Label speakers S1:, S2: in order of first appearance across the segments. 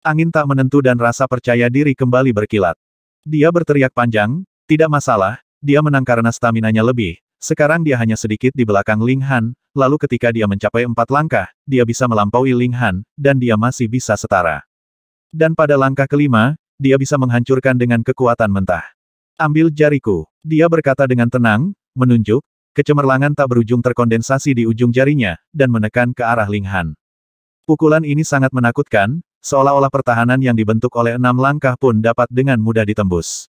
S1: Angin tak menentu dan rasa percaya diri kembali berkilat. Dia berteriak panjang, tidak masalah, dia menang karena staminanya lebih. Sekarang dia hanya sedikit di belakang Ling Han, lalu ketika dia mencapai empat langkah, dia bisa melampaui Ling Han, dan dia masih bisa setara. Dan pada langkah kelima, dia bisa menghancurkan dengan kekuatan mentah. Ambil jariku. Dia berkata dengan tenang, menunjuk, kecemerlangan tak berujung terkondensasi di ujung jarinya, dan menekan ke arah Ling Han. Pukulan ini sangat menakutkan, seolah-olah pertahanan yang dibentuk oleh enam langkah pun dapat dengan mudah ditembus.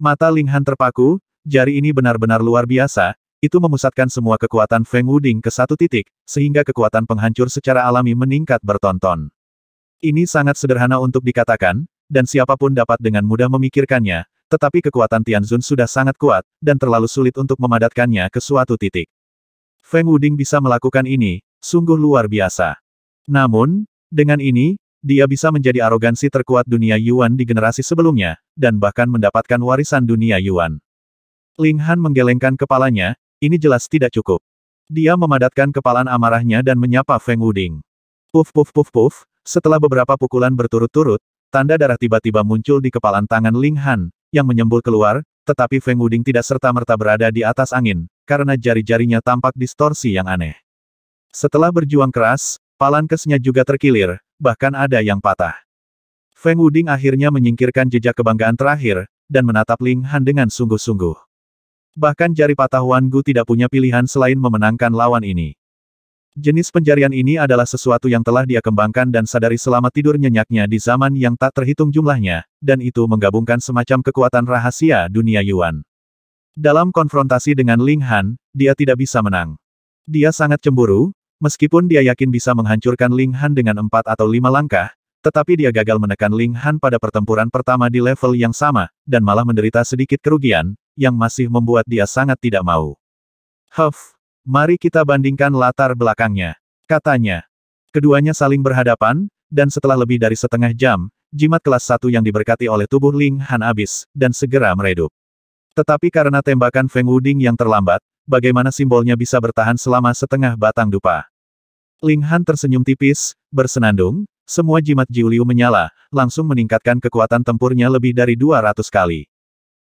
S1: Mata Ling Han terpaku, jari ini benar-benar luar biasa, itu memusatkan semua kekuatan Feng Wuding ke satu titik, sehingga kekuatan penghancur secara alami meningkat bertonton. Ini sangat sederhana untuk dikatakan, dan siapapun dapat dengan mudah memikirkannya, tetapi kekuatan Tianzun sudah sangat kuat, dan terlalu sulit untuk memadatkannya ke suatu titik. Feng Wuding bisa melakukan ini, sungguh luar biasa. Namun, dengan ini, dia bisa menjadi arogansi terkuat dunia Yuan di generasi sebelumnya, dan bahkan mendapatkan warisan dunia Yuan. Ling Han menggelengkan kepalanya, ini jelas tidak cukup. Dia memadatkan kepalan amarahnya dan menyapa Feng Wuding. Puf puf puf puf, setelah beberapa pukulan berturut-turut, tanda darah tiba-tiba muncul di kepalan tangan Ling Han, yang menyembul keluar, tetapi Feng Wuding tidak serta-merta berada di atas angin, karena jari-jarinya tampak distorsi yang aneh. Setelah berjuang keras, Palankesnya juga terkilir, bahkan ada yang patah. Feng Wuding akhirnya menyingkirkan jejak kebanggaan terakhir, dan menatap Ling Han dengan sungguh-sungguh. Bahkan jari patah Wan Gu tidak punya pilihan selain memenangkan lawan ini. Jenis penjarian ini adalah sesuatu yang telah dia kembangkan dan sadari selama tidur nyenyaknya di zaman yang tak terhitung jumlahnya, dan itu menggabungkan semacam kekuatan rahasia dunia Yuan. Dalam konfrontasi dengan Ling Han, dia tidak bisa menang. Dia sangat cemburu, Meskipun dia yakin bisa menghancurkan Ling Han dengan empat atau lima langkah, tetapi dia gagal menekan Ling Han pada pertempuran pertama di level yang sama, dan malah menderita sedikit kerugian, yang masih membuat dia sangat tidak mau. Huff, mari kita bandingkan latar belakangnya, katanya. Keduanya saling berhadapan, dan setelah lebih dari setengah jam, jimat kelas satu yang diberkati oleh tubuh Ling Han habis, dan segera meredup. Tetapi karena tembakan Feng Wuding yang terlambat, bagaimana simbolnya bisa bertahan selama setengah batang dupa. Ling Han tersenyum tipis, bersenandung, semua jimat Jiuliu menyala, langsung meningkatkan kekuatan tempurnya lebih dari 200 kali.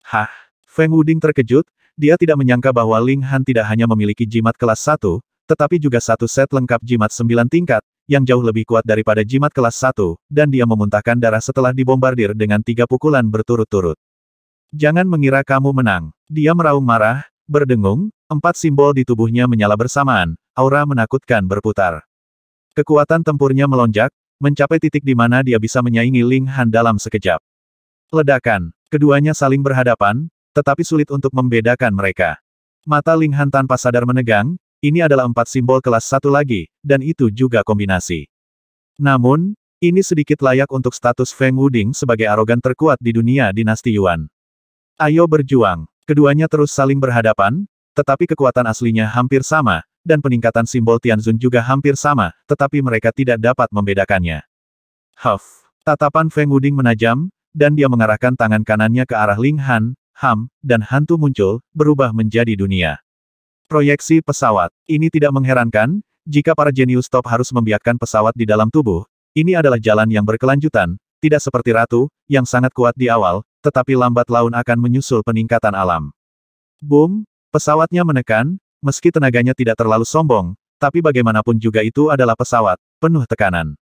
S1: Hah! Feng Wuding terkejut, dia tidak menyangka bahwa Ling Han tidak hanya memiliki jimat kelas 1, tetapi juga satu set lengkap jimat 9 tingkat, yang jauh lebih kuat daripada jimat kelas 1, dan dia memuntahkan darah setelah dibombardir dengan tiga pukulan berturut-turut. Jangan mengira kamu menang. Dia meraung marah, berdengung, Empat simbol di tubuhnya menyala bersamaan, aura menakutkan berputar. Kekuatan tempurnya melonjak, mencapai titik di mana dia bisa menyaingi Ling Han dalam sekejap. Ledakan, keduanya saling berhadapan, tetapi sulit untuk membedakan mereka. Mata Ling Han tanpa sadar menegang, ini adalah empat simbol kelas satu lagi, dan itu juga kombinasi. Namun, ini sedikit layak untuk status Feng Wuding sebagai arogan terkuat di dunia dinasti Yuan. Ayo berjuang, keduanya terus saling berhadapan, tetapi kekuatan aslinya hampir sama, dan peningkatan simbol Tianzun juga hampir sama, tetapi mereka tidak dapat membedakannya. Huff! Tatapan Feng Wuding menajam, dan dia mengarahkan tangan kanannya ke arah Ling Han, Ham, dan hantu muncul, berubah menjadi dunia. Proyeksi pesawat. Ini tidak mengherankan, jika para jenius top harus membiarkan pesawat di dalam tubuh, ini adalah jalan yang berkelanjutan, tidak seperti ratu, yang sangat kuat di awal, tetapi lambat laun akan menyusul peningkatan alam. Boom, Pesawatnya menekan, meski tenaganya tidak terlalu sombong, tapi bagaimanapun juga itu adalah pesawat, penuh tekanan.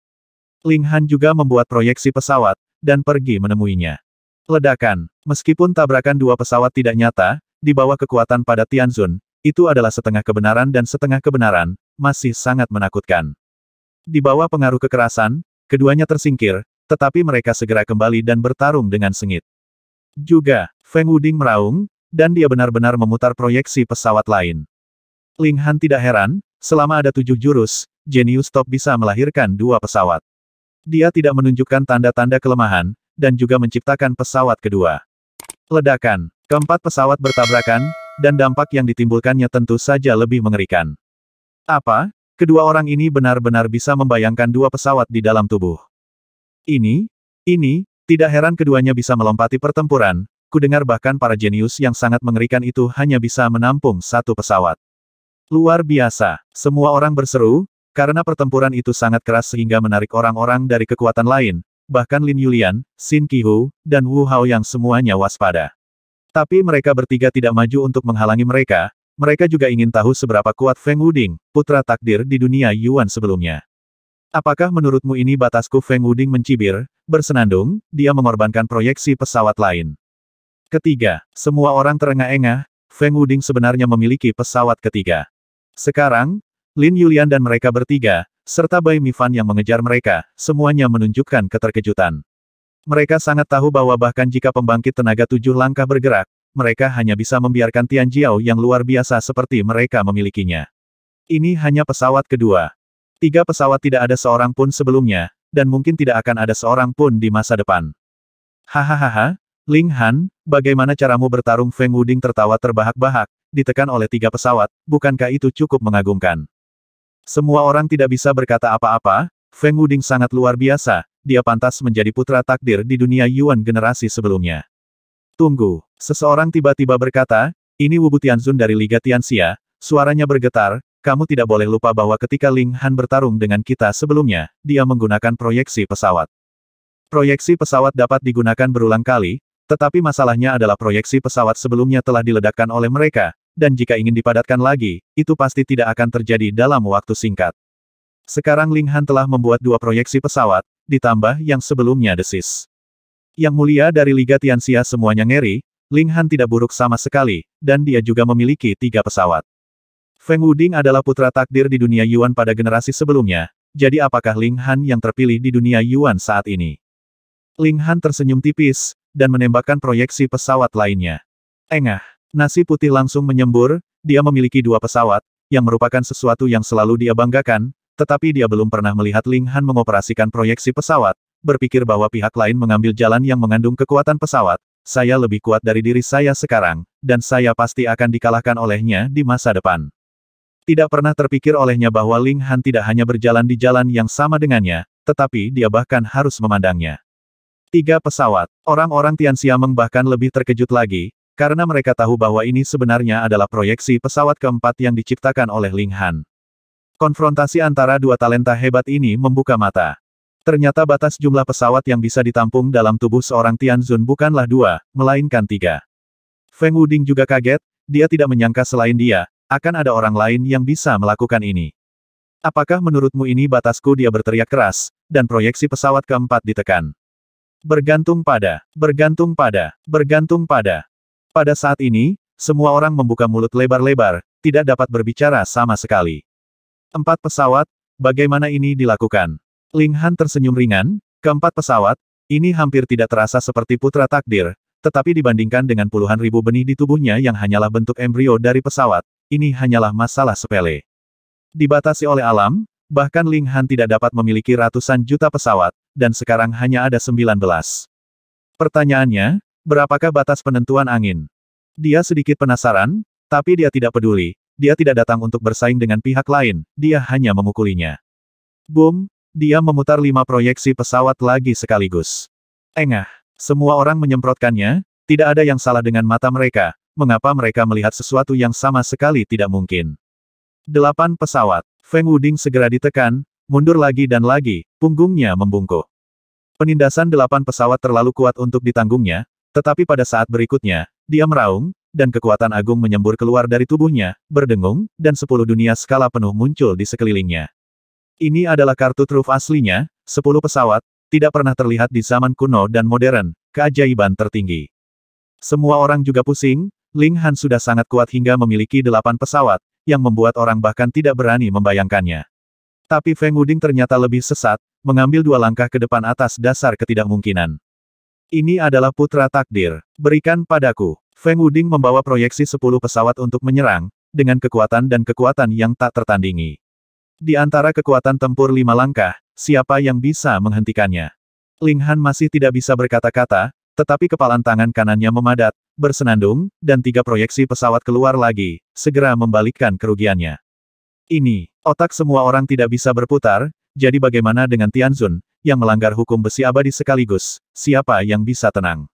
S1: Ling Han juga membuat proyeksi pesawat, dan pergi menemuinya. Ledakan, meskipun tabrakan dua pesawat tidak nyata, di bawah kekuatan pada Tianzun, itu adalah setengah kebenaran dan setengah kebenaran, masih sangat menakutkan. Di bawah pengaruh kekerasan, keduanya tersingkir, tetapi mereka segera kembali dan bertarung dengan sengit. Juga, Feng Wuding meraung, dan dia benar-benar memutar proyeksi pesawat lain. Ling Han tidak heran, selama ada tujuh jurus, Genius Top bisa melahirkan dua pesawat. Dia tidak menunjukkan tanda-tanda kelemahan, dan juga menciptakan pesawat kedua. Ledakan. Keempat pesawat bertabrakan, dan dampak yang ditimbulkannya tentu saja lebih mengerikan. Apa? Kedua orang ini benar-benar bisa membayangkan dua pesawat di dalam tubuh. Ini, ini, tidak heran keduanya bisa melompati pertempuran, kudengar bahkan para jenius yang sangat mengerikan itu hanya bisa menampung satu pesawat. Luar biasa, semua orang berseru, karena pertempuran itu sangat keras sehingga menarik orang-orang dari kekuatan lain, bahkan Lin Yulian, Xin Qihu, dan Wu Hao yang semuanya waspada. Tapi mereka bertiga tidak maju untuk menghalangi mereka, mereka juga ingin tahu seberapa kuat Feng Wuding, putra takdir di dunia Yuan sebelumnya. Apakah menurutmu ini batasku Feng Wuding mencibir, bersenandung, dia mengorbankan proyeksi pesawat lain. Ketiga, semua orang terengah-engah, Feng Wuding sebenarnya memiliki pesawat ketiga. Sekarang, Lin Yulian dan mereka bertiga, serta Bai Mifan yang mengejar mereka, semuanya menunjukkan keterkejutan. Mereka sangat tahu bahwa bahkan jika pembangkit tenaga tujuh langkah bergerak, mereka hanya bisa membiarkan Tian Jiao yang luar biasa seperti mereka memilikinya. Ini hanya pesawat kedua. Tiga pesawat tidak ada seorang pun sebelumnya, dan mungkin tidak akan ada seorang pun di masa depan. Hahaha, Ling Han, bagaimana caramu bertarung Feng Wuding tertawa terbahak-bahak, ditekan oleh tiga pesawat, bukankah itu cukup mengagumkan? Semua orang tidak bisa berkata apa-apa, Feng Wuding sangat luar biasa, dia pantas menjadi putra takdir di dunia Yuan generasi sebelumnya. Tunggu, seseorang tiba-tiba berkata, ini Wubu Tianzun dari Liga Tianxia, suaranya bergetar, kamu tidak boleh lupa bahwa ketika Ling Han bertarung dengan kita sebelumnya, dia menggunakan proyeksi pesawat. Proyeksi pesawat dapat digunakan berulang kali, tetapi masalahnya adalah proyeksi pesawat sebelumnya telah diledakkan oleh mereka, dan jika ingin dipadatkan lagi, itu pasti tidak akan terjadi dalam waktu singkat. Sekarang Ling Han telah membuat dua proyeksi pesawat, ditambah yang sebelumnya desis. Yang mulia dari Liga Tianxia semuanya ngeri, Ling Han tidak buruk sama sekali, dan dia juga memiliki tiga pesawat. Feng Wuding adalah putra takdir di dunia Yuan pada generasi sebelumnya, jadi apakah Ling Han yang terpilih di dunia Yuan saat ini? Ling Han tersenyum tipis, dan menembakkan proyeksi pesawat lainnya. Engah, nasi putih langsung menyembur, dia memiliki dua pesawat, yang merupakan sesuatu yang selalu dia banggakan, tetapi dia belum pernah melihat Ling Han mengoperasikan proyeksi pesawat, berpikir bahwa pihak lain mengambil jalan yang mengandung kekuatan pesawat, saya lebih kuat dari diri saya sekarang, dan saya pasti akan dikalahkan olehnya di masa depan. Tidak pernah terpikir olehnya bahwa Ling Han tidak hanya berjalan di jalan yang sama dengannya, tetapi dia bahkan harus memandangnya. Tiga pesawat. Orang-orang Tianxiameng bahkan lebih terkejut lagi, karena mereka tahu bahwa ini sebenarnya adalah proyeksi pesawat keempat yang diciptakan oleh Ling Han. Konfrontasi antara dua talenta hebat ini membuka mata. Ternyata batas jumlah pesawat yang bisa ditampung dalam tubuh seorang Tianzun bukanlah dua, melainkan tiga. Feng Wuding juga kaget, dia tidak menyangka selain dia, akan ada orang lain yang bisa melakukan ini. Apakah menurutmu ini batasku dia berteriak keras, dan proyeksi pesawat keempat ditekan. Bergantung pada, bergantung pada, bergantung pada. Pada saat ini, semua orang membuka mulut lebar-lebar, tidak dapat berbicara sama sekali. Empat pesawat, bagaimana ini dilakukan? Ling Han tersenyum ringan, keempat pesawat, ini hampir tidak terasa seperti putra takdir, tetapi dibandingkan dengan puluhan ribu benih di tubuhnya yang hanyalah bentuk embrio dari pesawat, ini hanyalah masalah sepele. Dibatasi oleh alam, bahkan Ling Han tidak dapat memiliki ratusan juta pesawat, dan sekarang hanya ada 19. Pertanyaannya, berapakah batas penentuan angin? Dia sedikit penasaran, tapi dia tidak peduli. Dia tidak datang untuk bersaing dengan pihak lain, dia hanya memukulinya. Boom, dia memutar lima proyeksi pesawat lagi sekaligus. Engah, semua orang menyemprotkannya, tidak ada yang salah dengan mata mereka, mengapa mereka melihat sesuatu yang sama sekali tidak mungkin. Delapan pesawat, Feng Wuding segera ditekan, mundur lagi dan lagi, punggungnya membungkuk. Penindasan delapan pesawat terlalu kuat untuk ditanggungnya, tetapi pada saat berikutnya, dia meraung, dan kekuatan agung menyembur keluar dari tubuhnya, berdengung, dan sepuluh dunia skala penuh muncul di sekelilingnya. Ini adalah kartu truf aslinya, sepuluh pesawat, tidak pernah terlihat di zaman kuno dan modern, keajaiban tertinggi. Semua orang juga pusing, Ling Han sudah sangat kuat hingga memiliki delapan pesawat, yang membuat orang bahkan tidak berani membayangkannya. Tapi Feng Wuding ternyata lebih sesat, mengambil dua langkah ke depan atas dasar ketidakmungkinan. Ini adalah putra takdir. Berikan padaku. Feng Wuding membawa proyeksi 10 pesawat untuk menyerang, dengan kekuatan dan kekuatan yang tak tertandingi. Di antara kekuatan tempur lima langkah, siapa yang bisa menghentikannya? Ling Han masih tidak bisa berkata-kata, tetapi kepalan tangan kanannya memadat, bersenandung, dan tiga proyeksi pesawat keluar lagi, segera membalikkan kerugiannya. Ini, Otak semua orang tidak bisa berputar, jadi bagaimana dengan Tianzun, yang melanggar hukum besi abadi sekaligus, siapa yang bisa tenang?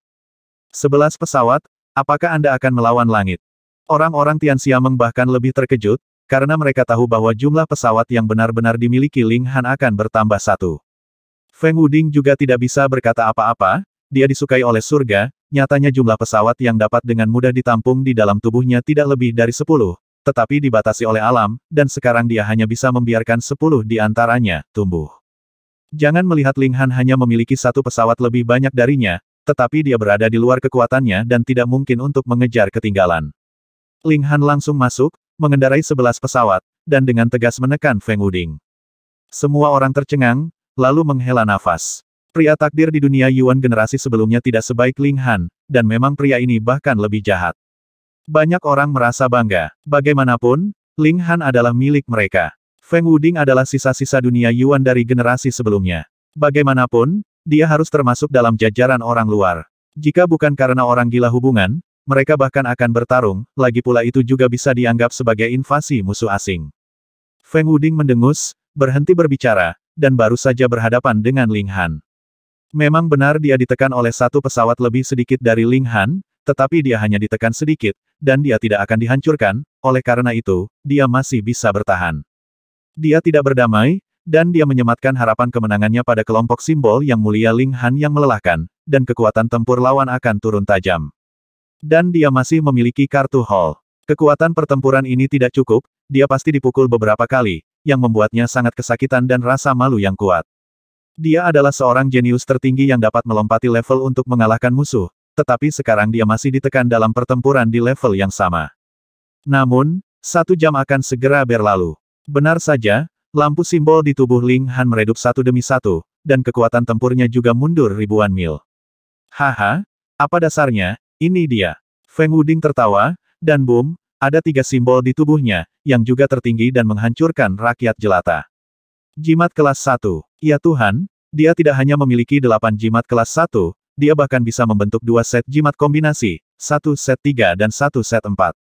S1: Sebelas pesawat, apakah Anda akan melawan langit? Orang-orang Tianxiameng bahkan lebih terkejut, karena mereka tahu bahwa jumlah pesawat yang benar-benar dimiliki Ling Han akan bertambah satu. Feng Wuding juga tidak bisa berkata apa-apa, dia disukai oleh surga, nyatanya jumlah pesawat yang dapat dengan mudah ditampung di dalam tubuhnya tidak lebih dari sepuluh, tetapi dibatasi oleh alam, dan sekarang dia hanya bisa membiarkan sepuluh di antaranya tumbuh. Jangan melihat Ling Han hanya memiliki satu pesawat lebih banyak darinya, tetapi dia berada di luar kekuatannya dan tidak mungkin untuk mengejar ketinggalan. Ling Han langsung masuk, mengendarai sebelas pesawat, dan dengan tegas menekan Feng Wuding. Semua orang tercengang, lalu menghela nafas. Pria takdir di dunia Yuan generasi sebelumnya tidak sebaik Ling Han, dan memang pria ini bahkan lebih jahat. Banyak orang merasa bangga. Bagaimanapun, Ling Han adalah milik mereka. Feng Wuding adalah sisa-sisa dunia Yuan dari generasi sebelumnya. Bagaimanapun, dia harus termasuk dalam jajaran orang luar. Jika bukan karena orang gila hubungan, mereka bahkan akan bertarung, lagi pula itu juga bisa dianggap sebagai invasi musuh asing. Feng Wuding mendengus, berhenti berbicara, dan baru saja berhadapan dengan Ling Han. Memang benar dia ditekan oleh satu pesawat lebih sedikit dari Ling Han, tetapi dia hanya ditekan sedikit, dan dia tidak akan dihancurkan, oleh karena itu, dia masih bisa bertahan. Dia tidak berdamai, dan dia menyematkan harapan kemenangannya pada kelompok simbol yang mulia Ling Han yang melelahkan, dan kekuatan tempur lawan akan turun tajam. Dan dia masih memiliki kartu Hall. Kekuatan pertempuran ini tidak cukup, dia pasti dipukul beberapa kali, yang membuatnya sangat kesakitan dan rasa malu yang kuat. Dia adalah seorang jenius tertinggi yang dapat melompati level untuk mengalahkan musuh, tetapi sekarang dia masih ditekan dalam pertempuran di level yang sama. Namun, satu jam akan segera berlalu. Benar saja, lampu simbol di tubuh Ling Han meredup satu demi satu, dan kekuatan tempurnya juga mundur ribuan mil. Haha, apa dasarnya, ini dia. Feng Wuding tertawa, dan boom, ada tiga simbol di tubuhnya, yang juga tertinggi dan menghancurkan rakyat jelata. Jimat kelas 1. Ya Tuhan, dia tidak hanya memiliki delapan jimat kelas 1, dia bahkan bisa membentuk dua set jimat kombinasi, satu set tiga dan satu set empat.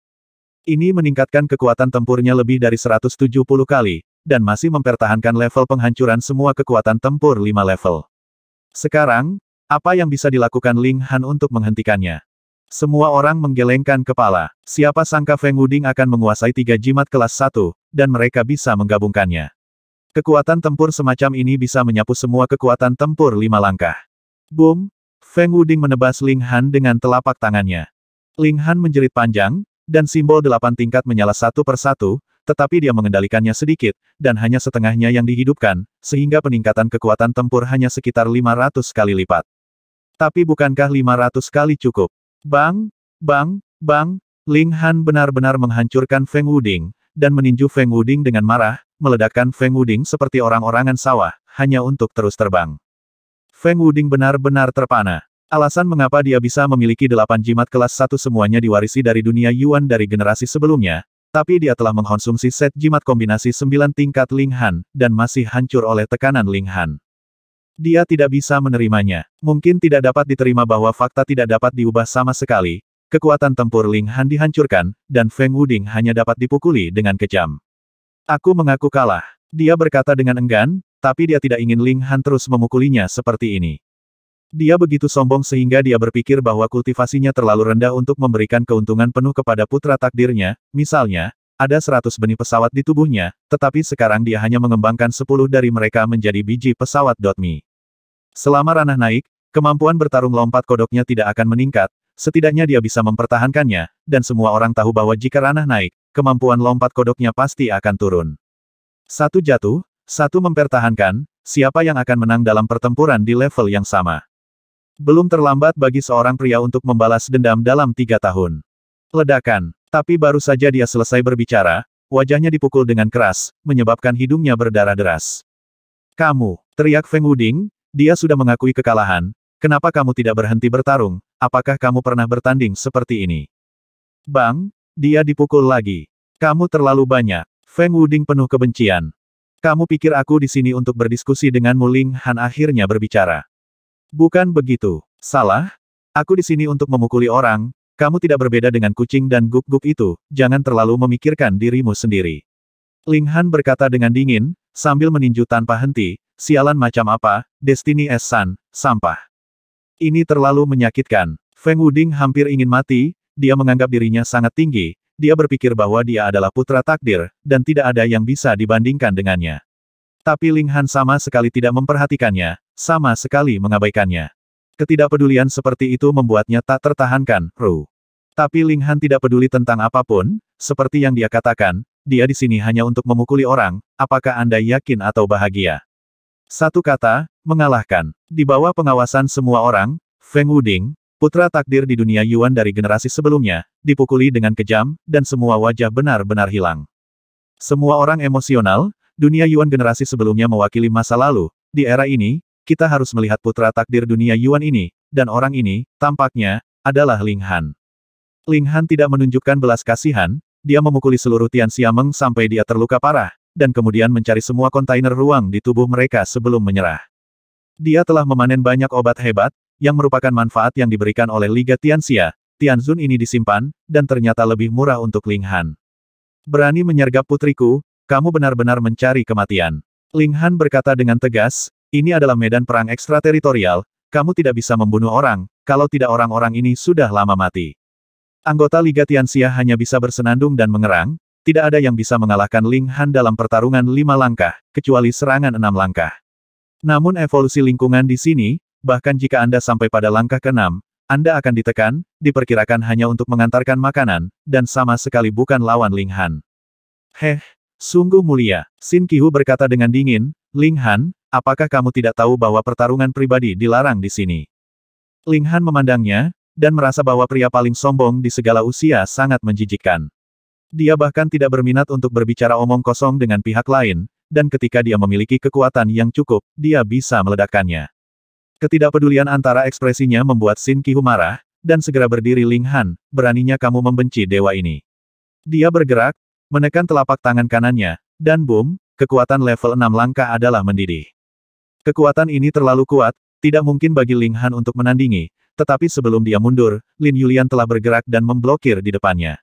S1: Ini meningkatkan kekuatan tempurnya lebih dari 170 kali, dan masih mempertahankan level penghancuran semua kekuatan tempur lima level. Sekarang, apa yang bisa dilakukan Ling Han untuk menghentikannya? Semua orang menggelengkan kepala. Siapa sangka Feng Wuding akan menguasai tiga jimat kelas satu, dan mereka bisa menggabungkannya. Kekuatan tempur semacam ini bisa menyapu semua kekuatan tempur lima langkah. Boom, Feng Wuding menebas Ling Han dengan telapak tangannya. Ling Han menjerit panjang, dan simbol delapan tingkat menyala satu persatu, tetapi dia mengendalikannya sedikit, dan hanya setengahnya yang dihidupkan, sehingga peningkatan kekuatan tempur hanya sekitar 500 kali lipat. Tapi bukankah 500 kali cukup? Bang, bang, bang, Ling Han benar-benar menghancurkan Feng Wuding, dan meninju Feng Wuding dengan marah, meledakkan Feng Wuding seperti orang-orangan sawah, hanya untuk terus terbang. Feng Wuding benar-benar terpana. Alasan mengapa dia bisa memiliki delapan jimat kelas satu semuanya diwarisi dari dunia Yuan dari generasi sebelumnya, tapi dia telah mengkonsumsi set jimat kombinasi sembilan tingkat Ling Han, dan masih hancur oleh tekanan Ling Han. Dia tidak bisa menerimanya. Mungkin tidak dapat diterima bahwa fakta tidak dapat diubah sama sekali, kekuatan tempur Ling Han dihancurkan, dan Feng Wuding hanya dapat dipukuli dengan kejam. Aku mengaku kalah. Dia berkata dengan enggan, tapi dia tidak ingin Ling Han terus memukulinya seperti ini. Dia begitu sombong sehingga dia berpikir bahwa kultivasinya terlalu rendah untuk memberikan keuntungan penuh kepada putra takdirnya, misalnya, ada seratus benih pesawat di tubuhnya, tetapi sekarang dia hanya mengembangkan sepuluh dari mereka menjadi biji pesawat .mi. Selama ranah naik, kemampuan bertarung lompat kodoknya tidak akan meningkat, setidaknya dia bisa mempertahankannya, dan semua orang tahu bahwa jika ranah naik, kemampuan lompat kodoknya pasti akan turun. Satu jatuh, satu mempertahankan, siapa yang akan menang dalam pertempuran di level yang sama. Belum terlambat bagi seorang pria untuk membalas dendam dalam tiga tahun. Ledakan, tapi baru saja dia selesai berbicara, wajahnya dipukul dengan keras, menyebabkan hidungnya berdarah deras. Kamu, teriak Feng Wuding, dia sudah mengakui kekalahan, kenapa kamu tidak berhenti bertarung, apakah kamu pernah bertanding seperti ini? Bang, dia dipukul lagi. Kamu terlalu banyak. Feng Wuding penuh kebencian. Kamu pikir aku di sini untuk berdiskusi denganmu Ling Han akhirnya berbicara. Bukan begitu. Salah? Aku di sini untuk memukuli orang, kamu tidak berbeda dengan kucing dan guk-guk itu, jangan terlalu memikirkan dirimu sendiri. Ling Han berkata dengan dingin, sambil meninju tanpa henti, sialan macam apa, Destiny S. San, sampah. Ini terlalu menyakitkan. Feng Wuding hampir ingin mati, dia menganggap dirinya sangat tinggi, dia berpikir bahwa dia adalah putra takdir, dan tidak ada yang bisa dibandingkan dengannya. Tapi Ling Han sama sekali tidak memperhatikannya, sama sekali mengabaikannya. Ketidakpedulian seperti itu membuatnya tak tertahankan, Ru. Tapi Ling Han tidak peduli tentang apapun, seperti yang dia katakan, dia di sini hanya untuk memukuli orang, apakah Anda yakin atau bahagia? Satu kata, mengalahkan. Di bawah pengawasan semua orang, Feng Wuding, Putra takdir di dunia Yuan dari generasi sebelumnya, dipukuli dengan kejam, dan semua wajah benar-benar hilang. Semua orang emosional, dunia Yuan generasi sebelumnya mewakili masa lalu, di era ini, kita harus melihat putra takdir dunia Yuan ini, dan orang ini, tampaknya, adalah Ling Han. Ling Han tidak menunjukkan belas kasihan, dia memukuli seluruh Tian Xiameng sampai dia terluka parah, dan kemudian mencari semua kontainer ruang di tubuh mereka sebelum menyerah. Dia telah memanen banyak obat hebat, yang merupakan manfaat yang diberikan oleh Liga Tianxia, Tianzun ini disimpan, dan ternyata lebih murah untuk Ling Han. Berani menyergap putriku, kamu benar-benar mencari kematian. Ling Han berkata dengan tegas, ini adalah medan perang ekstrateritorial, kamu tidak bisa membunuh orang, kalau tidak orang-orang ini sudah lama mati. Anggota Liga Tianxia hanya bisa bersenandung dan mengerang, tidak ada yang bisa mengalahkan Ling Han dalam pertarungan lima langkah, kecuali serangan enam langkah. Namun evolusi lingkungan di sini, bahkan jika Anda sampai pada langkah keenam, Anda akan ditekan, diperkirakan hanya untuk mengantarkan makanan, dan sama sekali bukan lawan Ling Han. Heh, sungguh mulia, Sin Kihu berkata dengan dingin, Ling Han, apakah kamu tidak tahu bahwa pertarungan pribadi dilarang di sini? Ling Han memandangnya, dan merasa bahwa pria paling sombong di segala usia sangat menjijikkan. Dia bahkan tidak berminat untuk berbicara omong kosong dengan pihak lain, dan ketika dia memiliki kekuatan yang cukup, dia bisa meledakkannya. Ketidakpedulian antara ekspresinya membuat Sin Qihu marah, dan segera berdiri Ling Han, beraninya kamu membenci dewa ini. Dia bergerak, menekan telapak tangan kanannya, dan boom, kekuatan level 6 langkah adalah mendidih. Kekuatan ini terlalu kuat, tidak mungkin bagi Ling Han untuk menandingi, tetapi sebelum dia mundur, Lin Yulian telah bergerak dan memblokir di depannya.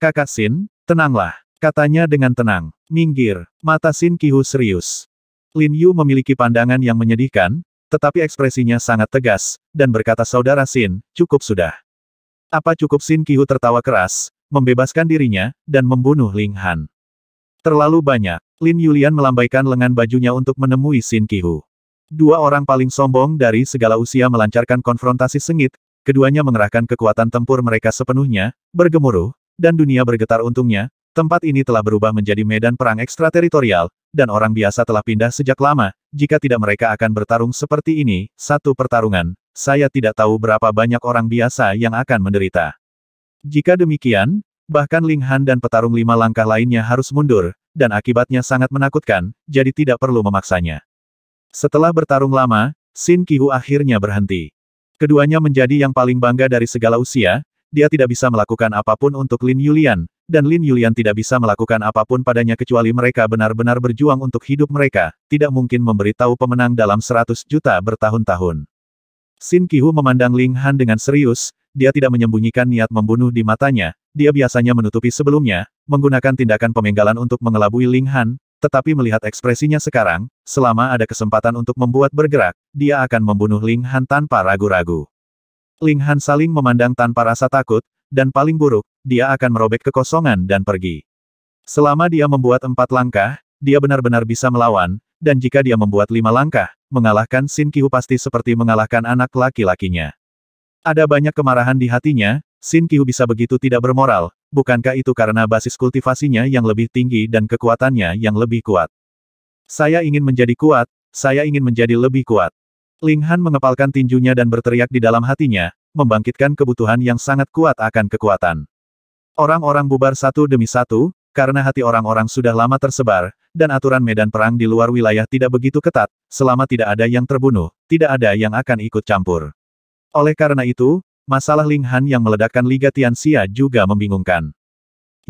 S1: Kakak Sin, tenanglah, katanya dengan tenang, minggir, mata Sin Qihu serius. Lin Yu memiliki pandangan yang menyedihkan, tetapi ekspresinya sangat tegas, dan berkata saudara Sin, cukup sudah. Apa cukup Sin Kihu tertawa keras, membebaskan dirinya, dan membunuh Ling Han. Terlalu banyak, Lin Yulian melambaikan lengan bajunya untuk menemui Sin Kihu. Dua orang paling sombong dari segala usia melancarkan konfrontasi sengit, keduanya mengerahkan kekuatan tempur mereka sepenuhnya, bergemuruh, dan dunia bergetar untungnya, tempat ini telah berubah menjadi medan perang ekstrateritorial, dan orang biasa telah pindah sejak lama, jika tidak mereka akan bertarung seperti ini, satu pertarungan, saya tidak tahu berapa banyak orang biasa yang akan menderita. Jika demikian, bahkan Ling Han dan petarung lima langkah lainnya harus mundur, dan akibatnya sangat menakutkan, jadi tidak perlu memaksanya. Setelah bertarung lama, Sin Kihu akhirnya berhenti. Keduanya menjadi yang paling bangga dari segala usia, dia tidak bisa melakukan apapun untuk Lin Yulian, dan Lin Yulian tidak bisa melakukan apapun padanya kecuali mereka benar-benar berjuang untuk hidup mereka, tidak mungkin memberitahu pemenang dalam 100 juta bertahun-tahun. Sin Qihu memandang Ling Han dengan serius, dia tidak menyembunyikan niat membunuh di matanya, dia biasanya menutupi sebelumnya, menggunakan tindakan pemenggalan untuk mengelabui Ling Han, tetapi melihat ekspresinya sekarang, selama ada kesempatan untuk membuat bergerak, dia akan membunuh Ling Han tanpa ragu-ragu. Ling Han saling memandang tanpa rasa takut, dan paling buruk, dia akan merobek kekosongan dan pergi. Selama dia membuat empat langkah, dia benar-benar bisa melawan, dan jika dia membuat lima langkah, mengalahkan Sin Qiu pasti seperti mengalahkan anak laki-lakinya. Ada banyak kemarahan di hatinya, Sin Qiu bisa begitu tidak bermoral, bukankah itu karena basis kultivasinya yang lebih tinggi dan kekuatannya yang lebih kuat. Saya ingin menjadi kuat, saya ingin menjadi lebih kuat. Ling Han mengepalkan tinjunya dan berteriak di dalam hatinya, membangkitkan kebutuhan yang sangat kuat akan kekuatan. Orang-orang bubar satu demi satu, karena hati orang-orang sudah lama tersebar, dan aturan medan perang di luar wilayah tidak begitu ketat, selama tidak ada yang terbunuh, tidak ada yang akan ikut campur. Oleh karena itu, masalah Ling Han yang meledakkan Liga Tianxia juga membingungkan.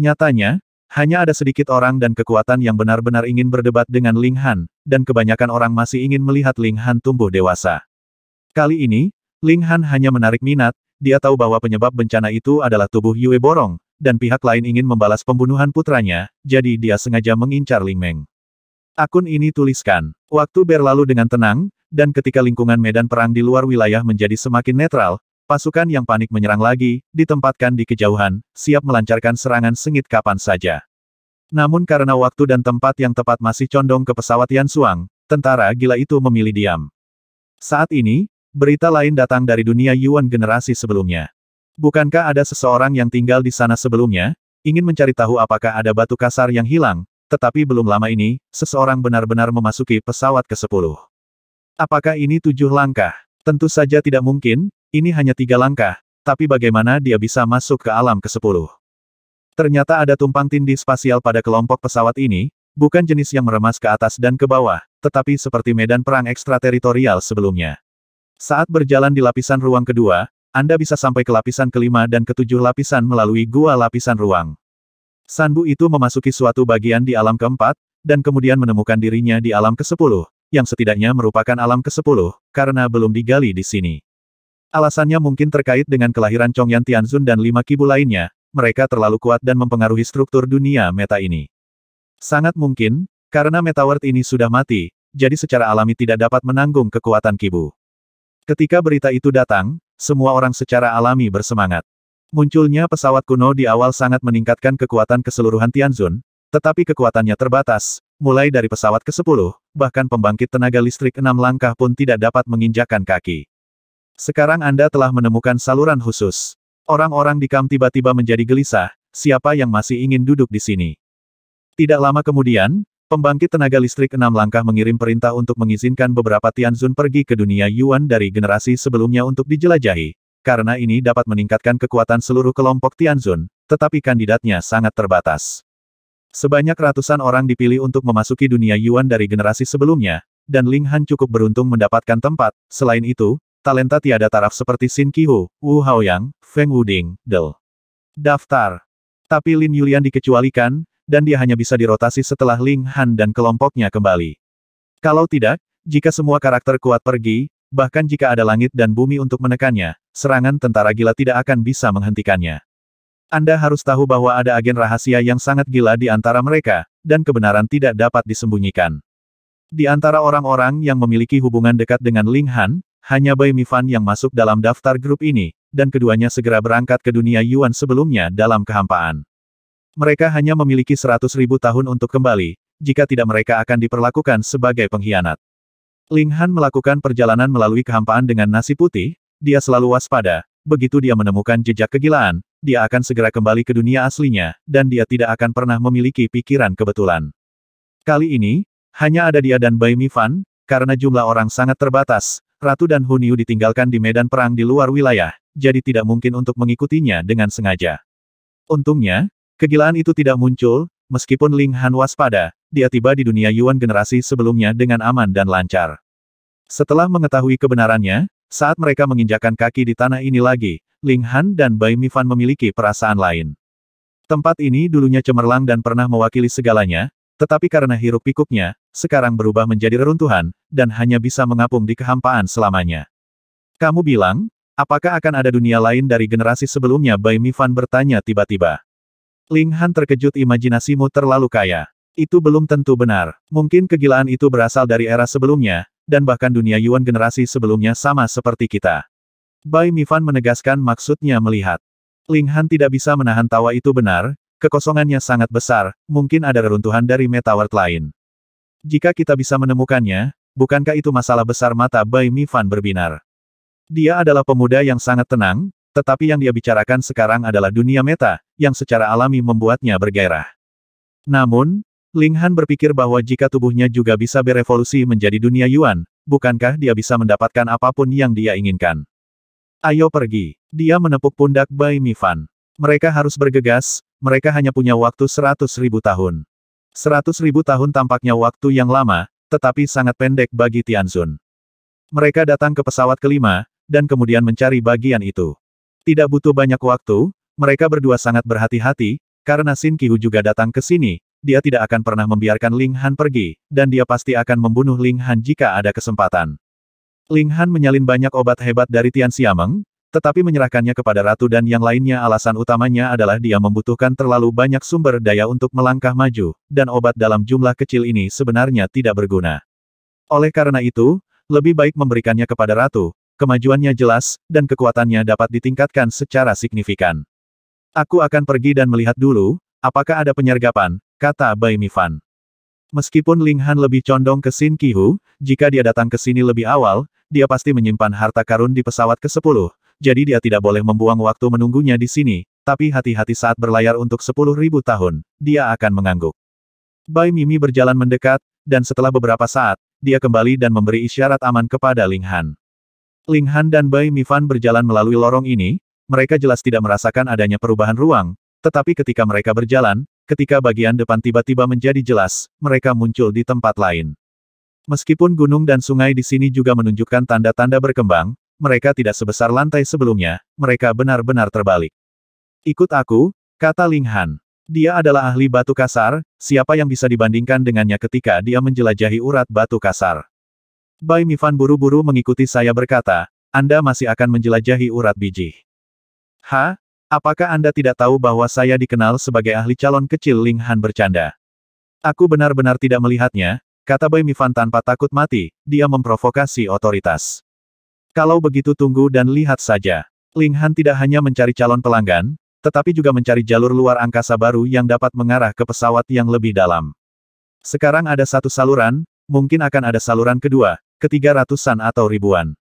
S1: Nyatanya, hanya ada sedikit orang dan kekuatan yang benar-benar ingin berdebat dengan Ling Han, dan kebanyakan orang masih ingin melihat Ling Han tumbuh dewasa. Kali ini, Ling Han hanya menarik minat, dia tahu bahwa penyebab bencana itu adalah tubuh Yue Borong, dan pihak lain ingin membalas pembunuhan putranya, jadi dia sengaja mengincar Ling Meng. Akun ini tuliskan, waktu berlalu dengan tenang, dan ketika lingkungan medan perang di luar wilayah menjadi semakin netral, Pasukan yang panik menyerang lagi, ditempatkan di kejauhan, siap melancarkan serangan sengit kapan saja. Namun karena waktu dan tempat yang tepat masih condong ke pesawat Suang, tentara gila itu memilih diam. Saat ini, berita lain datang dari dunia Yuan generasi sebelumnya. Bukankah ada seseorang yang tinggal di sana sebelumnya, ingin mencari tahu apakah ada batu kasar yang hilang, tetapi belum lama ini, seseorang benar-benar memasuki pesawat ke-10. Apakah ini tujuh langkah? Tentu saja tidak mungkin, ini hanya tiga langkah, tapi bagaimana dia bisa masuk ke alam ke-10? Ternyata ada tumpang tindih spasial pada kelompok pesawat ini, bukan jenis yang meremas ke atas dan ke bawah, tetapi seperti medan perang ekstrateritorial sebelumnya. Saat berjalan di lapisan ruang kedua, Anda bisa sampai ke lapisan kelima dan ketujuh lapisan melalui gua lapisan ruang. Sanbu itu memasuki suatu bagian di alam keempat, dan kemudian menemukan dirinya di alam ke-10, yang setidaknya merupakan alam ke-10, karena belum digali di sini. Alasannya mungkin terkait dengan kelahiran Chongyan Tianzun dan lima kibu lainnya, mereka terlalu kuat dan mempengaruhi struktur dunia meta ini. Sangat mungkin, karena Meta World ini sudah mati, jadi secara alami tidak dapat menanggung kekuatan kibu. Ketika berita itu datang, semua orang secara alami bersemangat. Munculnya pesawat kuno di awal sangat meningkatkan kekuatan keseluruhan Tianzun, tetapi kekuatannya terbatas, mulai dari pesawat ke-10, bahkan pembangkit tenaga listrik enam langkah pun tidak dapat menginjakan kaki. Sekarang Anda telah menemukan saluran khusus. Orang-orang di kam tiba-tiba menjadi gelisah, siapa yang masih ingin duduk di sini? Tidak lama kemudian, pembangkit tenaga listrik enam langkah mengirim perintah untuk mengizinkan beberapa Tianzun pergi ke dunia Yuan dari generasi sebelumnya untuk dijelajahi, karena ini dapat meningkatkan kekuatan seluruh kelompok Tianzun, tetapi kandidatnya sangat terbatas. Sebanyak ratusan orang dipilih untuk memasuki dunia Yuan dari generasi sebelumnya, dan Ling Han cukup beruntung mendapatkan tempat. Selain itu, talenta tiada taraf seperti Xin Qihu, Wu Haoyang, Feng Wuding, Del. Daftar. Tapi Lin Yulian dikecualikan, dan dia hanya bisa dirotasi setelah Ling Han dan kelompoknya kembali. Kalau tidak, jika semua karakter kuat pergi, bahkan jika ada langit dan bumi untuk menekannya, serangan tentara gila tidak akan bisa menghentikannya. Anda harus tahu bahwa ada agen rahasia yang sangat gila di antara mereka, dan kebenaran tidak dapat disembunyikan. Di antara orang-orang yang memiliki hubungan dekat dengan Ling Han, hanya Bai Mifan yang masuk dalam daftar grup ini, dan keduanya segera berangkat ke dunia Yuan sebelumnya dalam kehampaan. Mereka hanya memiliki seratus ribu tahun untuk kembali, jika tidak mereka akan diperlakukan sebagai pengkhianat. Ling Han melakukan perjalanan melalui kehampaan dengan nasi putih, dia selalu waspada, begitu dia menemukan jejak kegilaan, dia akan segera kembali ke dunia aslinya, dan dia tidak akan pernah memiliki pikiran kebetulan. Kali ini, hanya ada dia dan Bai Mifan, karena jumlah orang sangat terbatas, Ratu dan Hunyu ditinggalkan di medan perang di luar wilayah, jadi tidak mungkin untuk mengikutinya dengan sengaja. Untungnya, kegilaan itu tidak muncul, meskipun Ling Han waspada, dia tiba di dunia Yuan generasi sebelumnya dengan aman dan lancar. Setelah mengetahui kebenarannya, saat mereka menginjakan kaki di tanah ini lagi, Ling Han dan Bai Mifan memiliki perasaan lain. Tempat ini dulunya cemerlang dan pernah mewakili segalanya, tetapi karena hiruk pikuknya, sekarang berubah menjadi reruntuhan, dan hanya bisa mengapung di kehampaan selamanya. Kamu bilang, apakah akan ada dunia lain dari generasi sebelumnya Bai Mifan bertanya tiba-tiba. Ling Han terkejut imajinasimu terlalu kaya. Itu belum tentu benar. Mungkin kegilaan itu berasal dari era sebelumnya, dan bahkan dunia Yuan generasi sebelumnya sama seperti kita. Bai Mifan menegaskan maksudnya melihat. Ling Han tidak bisa menahan tawa itu benar, Kekosongannya sangat besar, mungkin ada reruntuhan dari Metaworld lain. Jika kita bisa menemukannya, bukankah itu masalah besar mata Bai Mifan berbinar? Dia adalah pemuda yang sangat tenang, tetapi yang dia bicarakan sekarang adalah dunia meta, yang secara alami membuatnya bergairah. Namun, Ling Han berpikir bahwa jika tubuhnya juga bisa berevolusi menjadi dunia Yuan, bukankah dia bisa mendapatkan apapun yang dia inginkan? Ayo pergi. Dia menepuk pundak Bai Mifan. Mereka harus bergegas, mereka hanya punya waktu seratus ribu tahun. Seratus ribu tahun tampaknya waktu yang lama, tetapi sangat pendek bagi Tianzun. Mereka datang ke pesawat kelima, dan kemudian mencari bagian itu. Tidak butuh banyak waktu, mereka berdua sangat berhati-hati, karena Sin Qiu juga datang ke sini, dia tidak akan pernah membiarkan Ling Han pergi, dan dia pasti akan membunuh Ling Han jika ada kesempatan. Ling Han menyalin banyak obat hebat dari Tian Xiameng, tetapi menyerahkannya kepada ratu dan yang lainnya alasan utamanya adalah dia membutuhkan terlalu banyak sumber daya untuk melangkah maju, dan obat dalam jumlah kecil ini sebenarnya tidak berguna. Oleh karena itu, lebih baik memberikannya kepada ratu, kemajuannya jelas, dan kekuatannya dapat ditingkatkan secara signifikan. Aku akan pergi dan melihat dulu, apakah ada penyergapan, kata Bai Mifan. Meskipun Ling Han lebih condong ke Sin Qihu, jika dia datang ke sini lebih awal, dia pasti menyimpan harta karun di pesawat ke-10, jadi dia tidak boleh membuang waktu menunggunya di sini, tapi hati-hati saat berlayar untuk sepuluh ribu tahun, dia akan mengangguk. Bai Mimi berjalan mendekat, dan setelah beberapa saat, dia kembali dan memberi isyarat aman kepada Ling Han. Ling Han dan Bai Mifan berjalan melalui lorong ini, mereka jelas tidak merasakan adanya perubahan ruang, tetapi ketika mereka berjalan, ketika bagian depan tiba-tiba menjadi jelas, mereka muncul di tempat lain. Meskipun gunung dan sungai di sini juga menunjukkan tanda-tanda berkembang, mereka tidak sebesar lantai sebelumnya, mereka benar-benar terbalik. Ikut aku, kata Ling Han. Dia adalah ahli batu kasar, siapa yang bisa dibandingkan dengannya ketika dia menjelajahi urat batu kasar. Bai Mifan buru-buru mengikuti saya berkata, Anda masih akan menjelajahi urat biji. Ha? Apakah Anda tidak tahu bahwa saya dikenal sebagai ahli calon kecil Ling Han bercanda? Aku benar-benar tidak melihatnya, kata Bai Mifan tanpa takut mati, dia memprovokasi otoritas. Kalau begitu tunggu dan lihat saja. Ling Han tidak hanya mencari calon pelanggan, tetapi juga mencari jalur luar angkasa baru yang dapat mengarah ke pesawat yang lebih dalam. Sekarang ada satu saluran, mungkin akan ada saluran kedua, ketiga ratusan atau ribuan.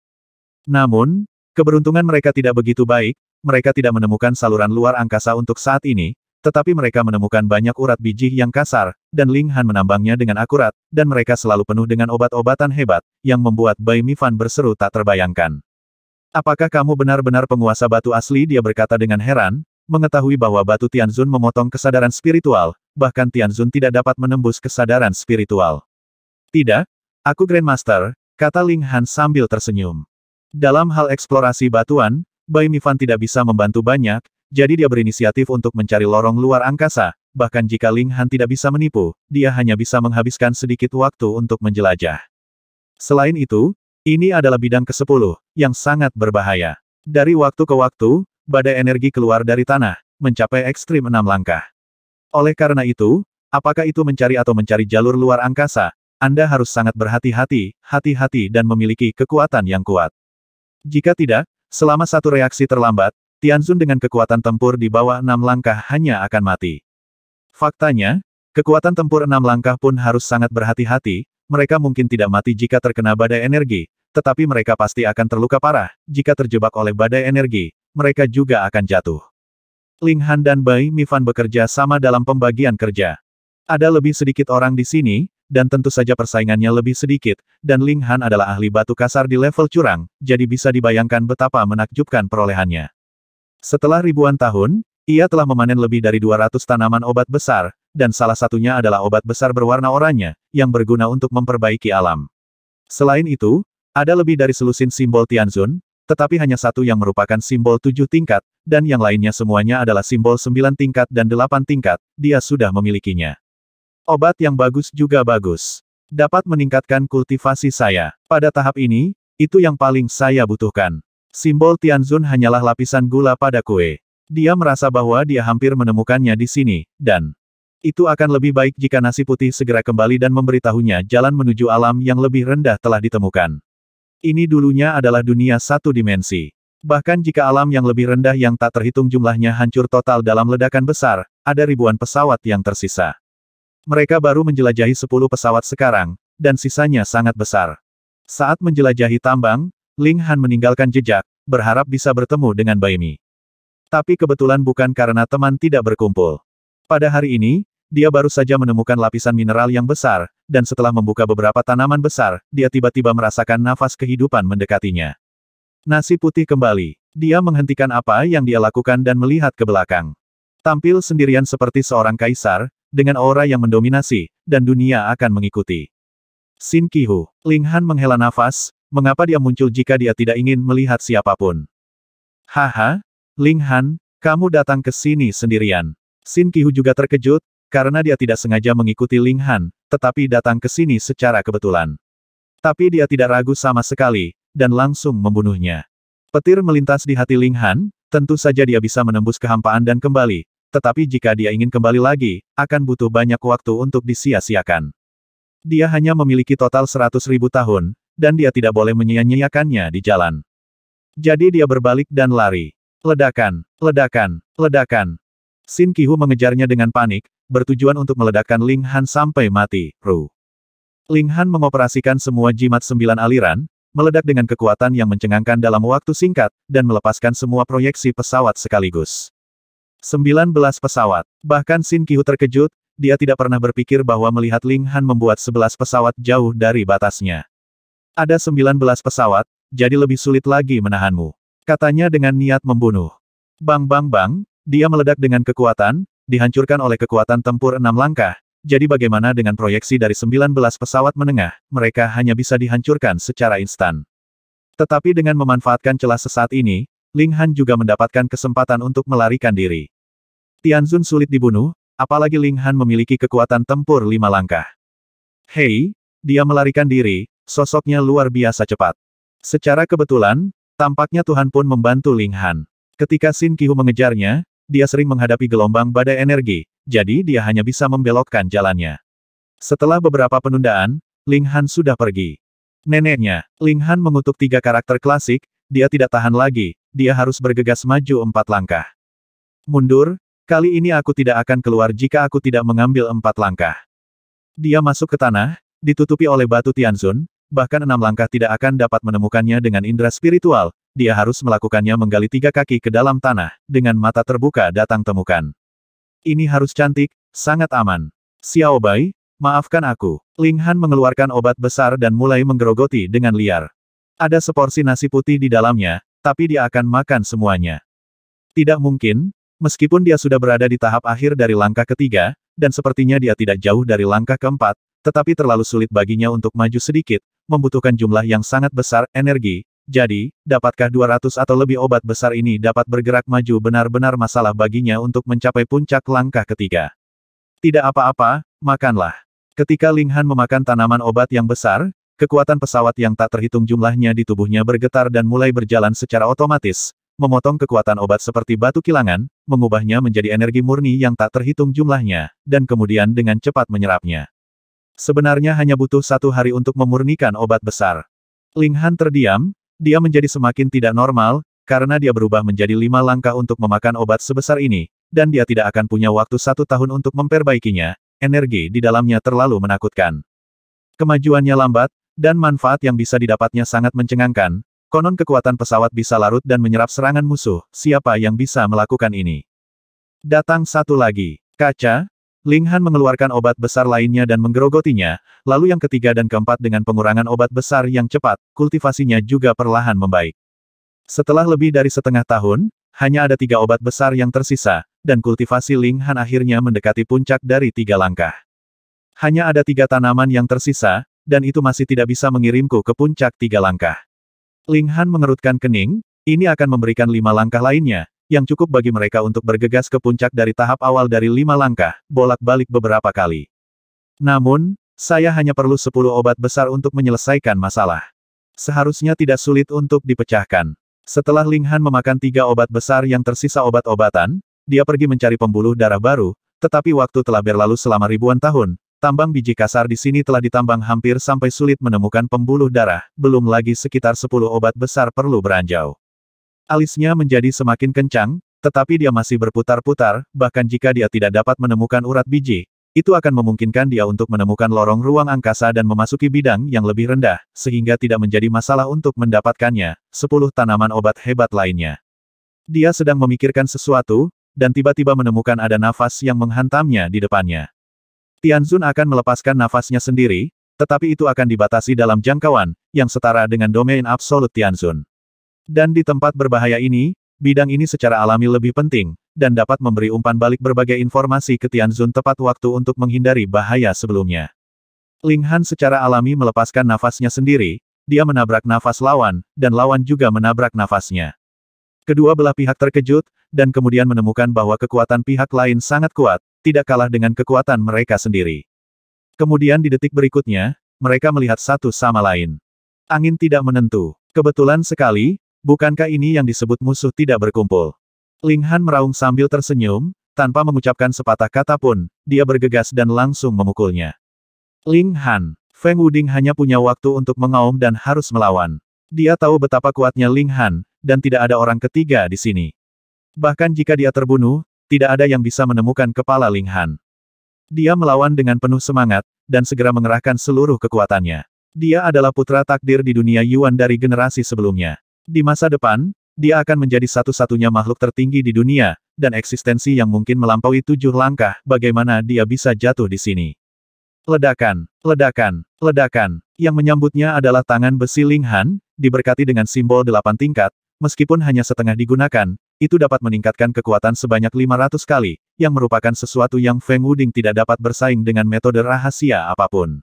S1: Namun, keberuntungan mereka tidak begitu baik, mereka tidak menemukan saluran luar angkasa untuk saat ini, tetapi mereka menemukan banyak urat biji yang kasar, dan Ling Han menambangnya dengan akurat, dan mereka selalu penuh dengan obat-obatan hebat, yang membuat Bai Mifan berseru tak terbayangkan. Apakah kamu benar-benar penguasa batu asli? Dia berkata dengan heran, mengetahui bahwa batu Tianzun memotong kesadaran spiritual, bahkan Tianzun tidak dapat menembus kesadaran spiritual. Tidak, aku Grandmaster, kata Ling Han sambil tersenyum. Dalam hal eksplorasi batuan, Bai Mifan tidak bisa membantu banyak, jadi dia berinisiatif untuk mencari lorong luar angkasa, bahkan jika Ling Han tidak bisa menipu, dia hanya bisa menghabiskan sedikit waktu untuk menjelajah. Selain itu, ini adalah bidang ke-10, yang sangat berbahaya. Dari waktu ke waktu, badai energi keluar dari tanah, mencapai ekstrim enam langkah. Oleh karena itu, apakah itu mencari atau mencari jalur luar angkasa, Anda harus sangat berhati-hati, hati-hati dan memiliki kekuatan yang kuat. Jika tidak, selama satu reaksi terlambat, Tianzun dengan kekuatan tempur di bawah enam langkah hanya akan mati. Faktanya, kekuatan tempur enam langkah pun harus sangat berhati-hati, mereka mungkin tidak mati jika terkena badai energi, tetapi mereka pasti akan terluka parah, jika terjebak oleh badai energi, mereka juga akan jatuh. Ling Han dan Bai Mifan bekerja sama dalam pembagian kerja. Ada lebih sedikit orang di sini, dan tentu saja persaingannya lebih sedikit, dan Ling Han adalah ahli batu kasar di level curang, jadi bisa dibayangkan betapa menakjubkan perolehannya. Setelah ribuan tahun, ia telah memanen lebih dari 200 tanaman obat besar, dan salah satunya adalah obat besar berwarna oranye, yang berguna untuk memperbaiki alam. Selain itu, ada lebih dari selusin simbol Tianzun, tetapi hanya satu yang merupakan simbol tujuh tingkat, dan yang lainnya semuanya adalah simbol sembilan tingkat dan delapan tingkat, dia sudah memilikinya. Obat yang bagus juga bagus. Dapat meningkatkan kultivasi saya. Pada tahap ini, itu yang paling saya butuhkan. Simbol Tianzun hanyalah lapisan gula pada kue. Dia merasa bahwa dia hampir menemukannya di sini, dan itu akan lebih baik jika nasi putih segera kembali dan memberitahunya jalan menuju alam yang lebih rendah telah ditemukan. Ini dulunya adalah dunia satu dimensi. Bahkan jika alam yang lebih rendah yang tak terhitung jumlahnya hancur total dalam ledakan besar, ada ribuan pesawat yang tersisa. Mereka baru menjelajahi 10 pesawat sekarang, dan sisanya sangat besar. Saat menjelajahi tambang, Ling Han meninggalkan jejak, berharap bisa bertemu dengan Bai Mi. Tapi kebetulan bukan karena teman tidak berkumpul. Pada hari ini, dia baru saja menemukan lapisan mineral yang besar, dan setelah membuka beberapa tanaman besar, dia tiba-tiba merasakan nafas kehidupan mendekatinya. Nasi putih kembali. Dia menghentikan apa yang dia lakukan dan melihat ke belakang. Tampil sendirian seperti seorang kaisar, dengan aura yang mendominasi, dan dunia akan mengikuti. Sin Kihu, Ling Han menghela nafas, mengapa dia muncul jika dia tidak ingin melihat siapapun? Haha, Ling Han, kamu datang ke sini sendirian. Sin Qihu juga terkejut, karena dia tidak sengaja mengikuti Ling Han, tetapi datang ke sini secara kebetulan. Tapi dia tidak ragu sama sekali, dan langsung membunuhnya. Petir melintas di hati Ling Han, tentu saja dia bisa menembus kehampaan dan kembali, tetapi jika dia ingin kembali lagi, akan butuh banyak waktu untuk disia-siakan. Dia hanya memiliki total 100 ribu tahun, dan dia tidak boleh menyia-nyiakannya di jalan. Jadi dia berbalik dan lari. Ledakan, ledakan, ledakan. Sin Kihu mengejarnya dengan panik, bertujuan untuk meledakkan Ling Han sampai mati, Ru. Ling Han mengoperasikan semua jimat sembilan aliran, meledak dengan kekuatan yang mencengangkan dalam waktu singkat, dan melepaskan semua proyeksi pesawat sekaligus. Sembilan belas pesawat. Bahkan Sin Kihu terkejut, dia tidak pernah berpikir bahwa melihat Ling Han membuat sebelas pesawat jauh dari batasnya. Ada 19 pesawat, jadi lebih sulit lagi menahanmu. Katanya dengan niat membunuh. Bang bang bang, dia meledak dengan kekuatan, dihancurkan oleh kekuatan tempur enam langkah, jadi bagaimana dengan proyeksi dari 19 pesawat menengah, mereka hanya bisa dihancurkan secara instan. Tetapi dengan memanfaatkan celah sesaat ini, Ling Han juga mendapatkan kesempatan untuk melarikan diri. Tianzun sulit dibunuh, apalagi Ling Han memiliki kekuatan tempur lima langkah. Hei, dia melarikan diri, Sosoknya luar biasa cepat. Secara kebetulan, tampaknya Tuhan pun membantu Ling Han. Ketika Sin Qihu mengejarnya, dia sering menghadapi gelombang badai energi, jadi dia hanya bisa membelokkan jalannya. Setelah beberapa penundaan, Ling Han sudah pergi. Neneknya, Ling Han mengutuk tiga karakter klasik, dia tidak tahan lagi, dia harus bergegas maju empat langkah. Mundur, kali ini aku tidak akan keluar jika aku tidak mengambil empat langkah. Dia masuk ke tanah, ditutupi oleh batu Tianzun, bahkan enam langkah tidak akan dapat menemukannya dengan indera spiritual, dia harus melakukannya menggali tiga kaki ke dalam tanah, dengan mata terbuka datang temukan. Ini harus cantik, sangat aman. Xiao Bai, maafkan aku. Ling Han mengeluarkan obat besar dan mulai menggerogoti dengan liar. Ada seporsi nasi putih di dalamnya, tapi dia akan makan semuanya. Tidak mungkin, meskipun dia sudah berada di tahap akhir dari langkah ketiga, dan sepertinya dia tidak jauh dari langkah keempat, tetapi terlalu sulit baginya untuk maju sedikit, membutuhkan jumlah yang sangat besar, energi, jadi, dapatkah 200 atau lebih obat besar ini dapat bergerak maju benar-benar masalah baginya untuk mencapai puncak langkah ketiga. Tidak apa-apa, makanlah. Ketika Ling Han memakan tanaman obat yang besar, kekuatan pesawat yang tak terhitung jumlahnya di tubuhnya bergetar dan mulai berjalan secara otomatis, memotong kekuatan obat seperti batu kilangan, mengubahnya menjadi energi murni yang tak terhitung jumlahnya, dan kemudian dengan cepat menyerapnya. Sebenarnya hanya butuh satu hari untuk memurnikan obat besar. Ling Han terdiam, dia menjadi semakin tidak normal, karena dia berubah menjadi lima langkah untuk memakan obat sebesar ini, dan dia tidak akan punya waktu satu tahun untuk memperbaikinya, energi di dalamnya terlalu menakutkan. Kemajuannya lambat, dan manfaat yang bisa didapatnya sangat mencengangkan, konon kekuatan pesawat bisa larut dan menyerap serangan musuh, siapa yang bisa melakukan ini? Datang satu lagi, kaca, Ling Han mengeluarkan obat besar lainnya dan menggerogotinya, lalu yang ketiga dan keempat dengan pengurangan obat besar yang cepat, kultivasinya juga perlahan membaik. Setelah lebih dari setengah tahun, hanya ada tiga obat besar yang tersisa, dan kultivasi Ling Han akhirnya mendekati puncak dari tiga langkah. Hanya ada tiga tanaman yang tersisa, dan itu masih tidak bisa mengirimku ke puncak tiga langkah. Ling Han mengerutkan kening, ini akan memberikan lima langkah lainnya, yang cukup bagi mereka untuk bergegas ke puncak dari tahap awal dari lima langkah, bolak-balik beberapa kali. Namun, saya hanya perlu sepuluh obat besar untuk menyelesaikan masalah. Seharusnya tidak sulit untuk dipecahkan. Setelah Ling Han memakan tiga obat besar yang tersisa obat-obatan, dia pergi mencari pembuluh darah baru, tetapi waktu telah berlalu selama ribuan tahun, Tambang biji kasar di sini telah ditambang hampir sampai sulit menemukan pembuluh darah, belum lagi sekitar sepuluh obat besar perlu beranjau. Alisnya menjadi semakin kencang, tetapi dia masih berputar-putar, bahkan jika dia tidak dapat menemukan urat biji, itu akan memungkinkan dia untuk menemukan lorong ruang angkasa dan memasuki bidang yang lebih rendah, sehingga tidak menjadi masalah untuk mendapatkannya. Sepuluh tanaman obat hebat lainnya. Dia sedang memikirkan sesuatu, dan tiba-tiba menemukan ada nafas yang menghantamnya di depannya. Tianzun akan melepaskan nafasnya sendiri, tetapi itu akan dibatasi dalam jangkauan, yang setara dengan domain absolut Tianzun. Dan di tempat berbahaya ini, bidang ini secara alami lebih penting, dan dapat memberi umpan balik berbagai informasi ke Tianzun tepat waktu untuk menghindari bahaya sebelumnya. Ling Han secara alami melepaskan nafasnya sendiri, dia menabrak nafas lawan, dan lawan juga menabrak nafasnya. Kedua belah pihak terkejut, dan kemudian menemukan bahwa kekuatan pihak lain sangat kuat, tidak kalah dengan kekuatan mereka sendiri. Kemudian di detik berikutnya, mereka melihat satu sama lain. Angin tidak menentu. Kebetulan sekali, Bukankah ini yang disebut musuh tidak berkumpul? Ling Han meraung sambil tersenyum, tanpa mengucapkan sepatah kata pun, dia bergegas dan langsung memukulnya. Ling Han, Feng Wuding hanya punya waktu untuk mengaum dan harus melawan. Dia tahu betapa kuatnya Ling Han, dan tidak ada orang ketiga di sini. Bahkan jika dia terbunuh, tidak ada yang bisa menemukan kepala Ling Han. Dia melawan dengan penuh semangat, dan segera mengerahkan seluruh kekuatannya. Dia adalah putra takdir di dunia Yuan dari generasi sebelumnya. Di masa depan, dia akan menjadi satu-satunya makhluk tertinggi di dunia, dan eksistensi yang mungkin melampaui tujuh langkah, bagaimana dia bisa jatuh di sini. Ledakan, ledakan, ledakan, yang menyambutnya adalah tangan besi Ling Han, diberkati dengan simbol delapan tingkat, meskipun hanya setengah digunakan, itu dapat meningkatkan kekuatan sebanyak 500 kali, yang merupakan sesuatu yang Feng Wuding tidak dapat bersaing dengan metode rahasia apapun.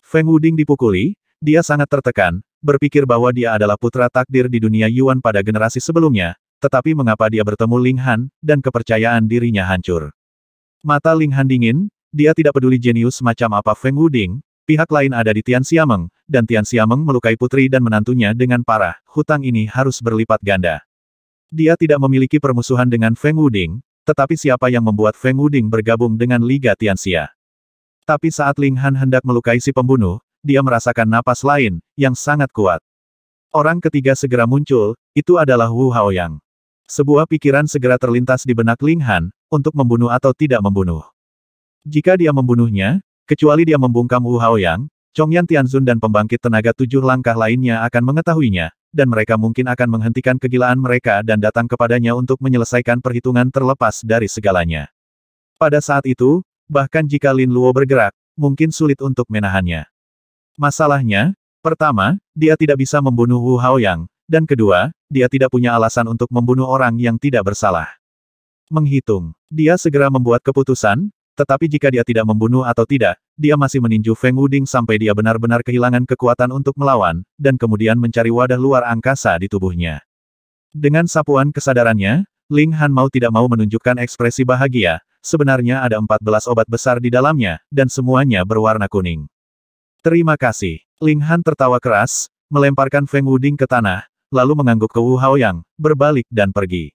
S1: Feng Wuding dipukuli, dia sangat tertekan, berpikir bahwa dia adalah putra takdir di dunia Yuan pada generasi sebelumnya, tetapi mengapa dia bertemu Ling Han, dan kepercayaan dirinya hancur. Mata Ling Han dingin, dia tidak peduli jenius macam apa Feng Wuding, pihak lain ada di Tian Xiameng, dan Tian Xiameng melukai putri dan menantunya dengan parah, hutang ini harus berlipat ganda. Dia tidak memiliki permusuhan dengan Feng Wuding, tetapi siapa yang membuat Feng Wuding bergabung dengan Liga Tianxia? Tapi saat Ling Han hendak melukai si pembunuh, dia merasakan napas lain, yang sangat kuat. Orang ketiga segera muncul, itu adalah Wu Haoyang. Sebuah pikiran segera terlintas di benak Ling Han, untuk membunuh atau tidak membunuh. Jika dia membunuhnya, kecuali dia membungkam Wu Haoyang, Chong Yan Tianzun dan pembangkit tenaga tujuh langkah lainnya akan mengetahuinya, dan mereka mungkin akan menghentikan kegilaan mereka dan datang kepadanya untuk menyelesaikan perhitungan terlepas dari segalanya. Pada saat itu, bahkan jika Lin Luo bergerak, mungkin sulit untuk menahannya. Masalahnya, pertama, dia tidak bisa membunuh Wu Haoyang, dan kedua, dia tidak punya alasan untuk membunuh orang yang tidak bersalah. Menghitung, dia segera membuat keputusan, tetapi jika dia tidak membunuh atau tidak, dia masih meninju Feng Wuding sampai dia benar-benar kehilangan kekuatan untuk melawan, dan kemudian mencari wadah luar angkasa di tubuhnya. Dengan sapuan kesadarannya, Ling Han mau tidak mau menunjukkan ekspresi bahagia, sebenarnya ada 14 obat besar di dalamnya, dan semuanya berwarna kuning. Terima kasih. Ling Han tertawa keras, melemparkan Feng Wuding ke tanah, lalu mengangguk ke Wu Haoyang, berbalik dan pergi.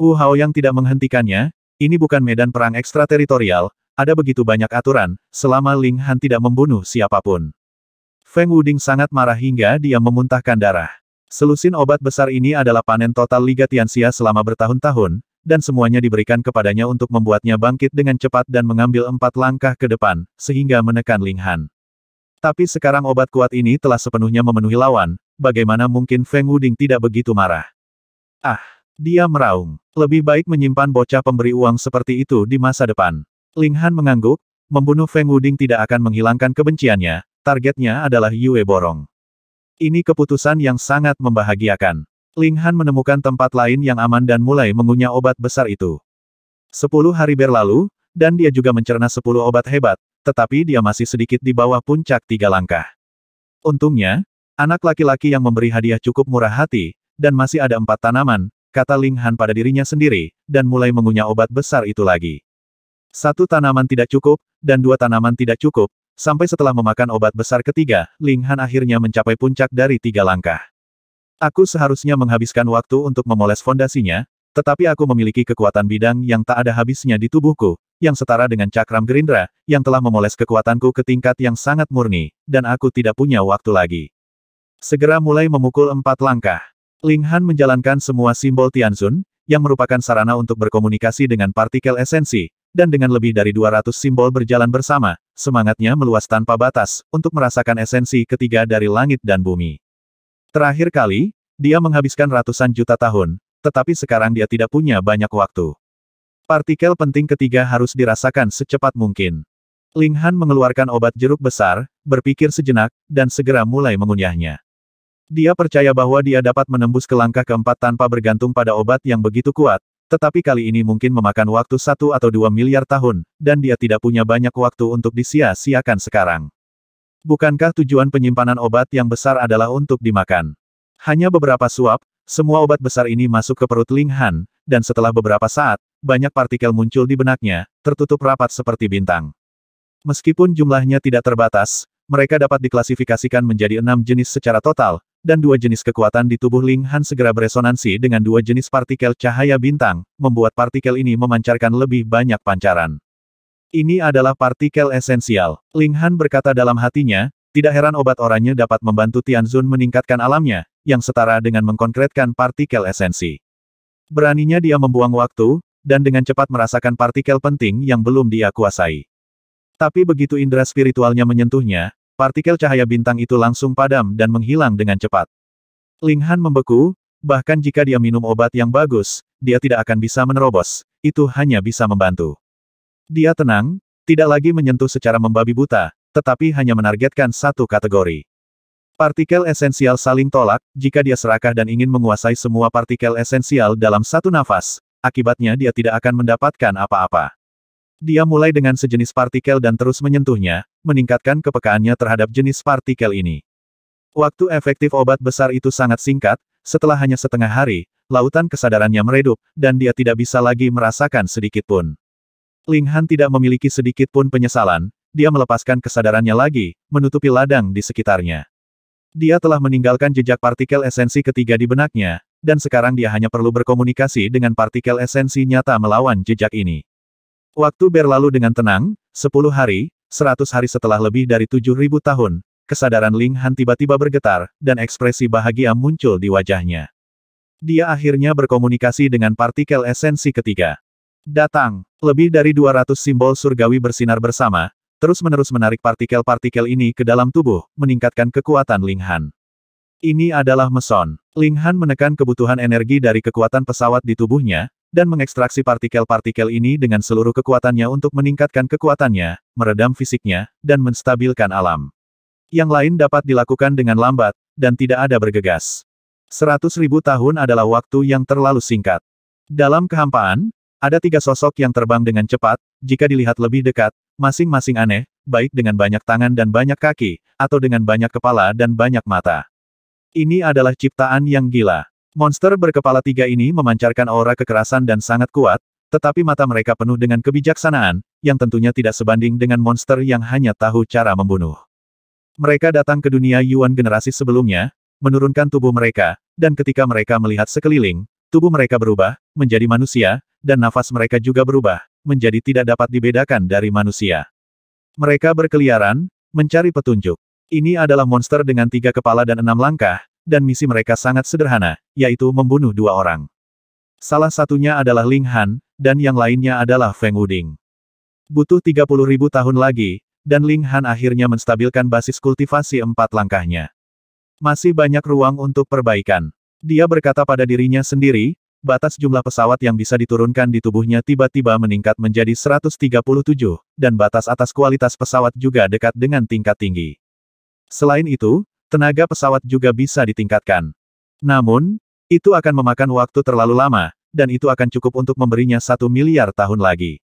S1: Wu Haoyang tidak menghentikannya, ini bukan medan perang ekstrateritorial, ada begitu banyak aturan, selama Ling Han tidak membunuh siapapun. Feng Wuding sangat marah hingga dia memuntahkan darah. Selusin obat besar ini adalah panen total Liga Tianxia selama bertahun-tahun, dan semuanya diberikan kepadanya untuk membuatnya bangkit dengan cepat dan mengambil empat langkah ke depan, sehingga menekan Ling Han. Tapi sekarang obat kuat ini telah sepenuhnya memenuhi lawan, bagaimana mungkin Feng Wuding tidak begitu marah? Ah, dia meraung. Lebih baik menyimpan bocah pemberi uang seperti itu di masa depan. Ling Han mengangguk, membunuh Feng Wuding tidak akan menghilangkan kebenciannya, targetnya adalah Yue Borong. Ini keputusan yang sangat membahagiakan. Ling Han menemukan tempat lain yang aman dan mulai mengunyah obat besar itu. Sepuluh hari berlalu, dan dia juga mencerna sepuluh obat hebat, tetapi dia masih sedikit di bawah puncak tiga langkah. Untungnya, anak laki-laki yang memberi hadiah cukup murah hati, dan masih ada empat tanaman, kata Ling Han pada dirinya sendiri, dan mulai mengunyah obat besar itu lagi. Satu tanaman tidak cukup, dan dua tanaman tidak cukup, sampai setelah memakan obat besar ketiga, Ling Han akhirnya mencapai puncak dari tiga langkah. Aku seharusnya menghabiskan waktu untuk memoles fondasinya, tetapi aku memiliki kekuatan bidang yang tak ada habisnya di tubuhku, yang setara dengan cakram gerindra, yang telah memoles kekuatanku ke tingkat yang sangat murni, dan aku tidak punya waktu lagi. Segera mulai memukul empat langkah. Ling Han menjalankan semua simbol Tianzun, yang merupakan sarana untuk berkomunikasi dengan partikel esensi, dan dengan lebih dari 200 simbol berjalan bersama, semangatnya meluas tanpa batas, untuk merasakan esensi ketiga dari langit dan bumi. Terakhir kali, dia menghabiskan ratusan juta tahun, tetapi sekarang dia tidak punya banyak waktu. Partikel penting ketiga harus dirasakan secepat mungkin. Ling Han mengeluarkan obat jeruk besar, berpikir sejenak, dan segera mulai mengunyahnya. Dia percaya bahwa dia dapat menembus ke langkah keempat tanpa bergantung pada obat yang begitu kuat, tetapi kali ini mungkin memakan waktu satu atau dua miliar tahun, dan dia tidak punya banyak waktu untuk disia-siakan sekarang. Bukankah tujuan penyimpanan obat yang besar adalah untuk dimakan? Hanya beberapa suap, semua obat besar ini masuk ke perut Ling Han, dan setelah beberapa saat, banyak partikel muncul di benaknya, tertutup rapat seperti bintang. Meskipun jumlahnya tidak terbatas, mereka dapat diklasifikasikan menjadi enam jenis secara total, dan dua jenis kekuatan di tubuh Ling Han segera beresonansi dengan dua jenis partikel cahaya bintang, membuat partikel ini memancarkan lebih banyak pancaran. Ini adalah partikel esensial. Ling Han berkata dalam hatinya, tidak heran obat oranye dapat membantu Tianzun meningkatkan alamnya, yang setara dengan mengkonkretkan partikel esensi. Beraninya dia membuang waktu, dan dengan cepat merasakan partikel penting yang belum dia kuasai. Tapi begitu indera spiritualnya menyentuhnya, partikel cahaya bintang itu langsung padam dan menghilang dengan cepat. Ling Han membeku, bahkan jika dia minum obat yang bagus, dia tidak akan bisa menerobos, itu hanya bisa membantu. Dia tenang, tidak lagi menyentuh secara membabi buta, tetapi hanya menargetkan satu kategori. Partikel esensial saling tolak, jika dia serakah dan ingin menguasai semua partikel esensial dalam satu nafas, akibatnya dia tidak akan mendapatkan apa-apa. Dia mulai dengan sejenis partikel dan terus menyentuhnya, meningkatkan kepekaannya terhadap jenis partikel ini. Waktu efektif obat besar itu sangat singkat, setelah hanya setengah hari, lautan kesadarannya meredup, dan dia tidak bisa lagi merasakan sedikitpun. Ling Han tidak memiliki sedikit pun penyesalan, dia melepaskan kesadarannya lagi, menutupi ladang di sekitarnya. Dia telah meninggalkan jejak partikel esensi ketiga di benaknya, dan sekarang dia hanya perlu berkomunikasi dengan partikel esensi nyata melawan jejak ini. Waktu berlalu dengan tenang, 10 hari, 100 hari setelah lebih dari 7.000 tahun, kesadaran Ling Han tiba-tiba bergetar, dan ekspresi bahagia muncul di wajahnya. Dia akhirnya berkomunikasi dengan partikel esensi ketiga. Datang, lebih dari 200 simbol surgawi bersinar bersama, terus-menerus menarik partikel-partikel ini ke dalam tubuh, meningkatkan kekuatan Ling Han. Ini adalah meson. Ling Han menekan kebutuhan energi dari kekuatan pesawat di tubuhnya, dan mengekstraksi partikel-partikel ini dengan seluruh kekuatannya untuk meningkatkan kekuatannya, meredam fisiknya, dan menstabilkan alam. Yang lain dapat dilakukan dengan lambat, dan tidak ada bergegas. Seratus ribu tahun adalah waktu yang terlalu singkat. Dalam kehampaan, ada tiga sosok yang terbang dengan cepat, jika dilihat lebih dekat, masing-masing aneh, baik dengan banyak tangan dan banyak kaki, atau dengan banyak kepala dan banyak mata. Ini adalah ciptaan yang gila. Monster berkepala tiga ini memancarkan aura kekerasan dan sangat kuat, tetapi mata mereka penuh dengan kebijaksanaan, yang tentunya tidak sebanding dengan monster yang hanya tahu cara membunuh. Mereka datang ke dunia Yuan generasi sebelumnya, menurunkan tubuh mereka, dan ketika mereka melihat sekeliling, tubuh mereka berubah, menjadi manusia, dan nafas mereka juga berubah, menjadi tidak dapat dibedakan dari manusia. Mereka berkeliaran, mencari petunjuk. Ini adalah monster dengan tiga kepala dan enam langkah, dan misi mereka sangat sederhana, yaitu membunuh dua orang. Salah satunya adalah Ling Han, dan yang lainnya adalah Feng Wuding. Butuh 30 ribu tahun lagi, dan Ling Han akhirnya menstabilkan basis kultivasi empat langkahnya. Masih banyak ruang untuk perbaikan. Dia berkata pada dirinya sendiri, batas jumlah pesawat yang bisa diturunkan di tubuhnya tiba-tiba meningkat menjadi 137, dan batas atas kualitas pesawat juga dekat dengan tingkat tinggi. Selain itu, tenaga pesawat juga bisa ditingkatkan. Namun, itu akan memakan waktu terlalu lama, dan itu akan cukup untuk memberinya satu miliar tahun lagi.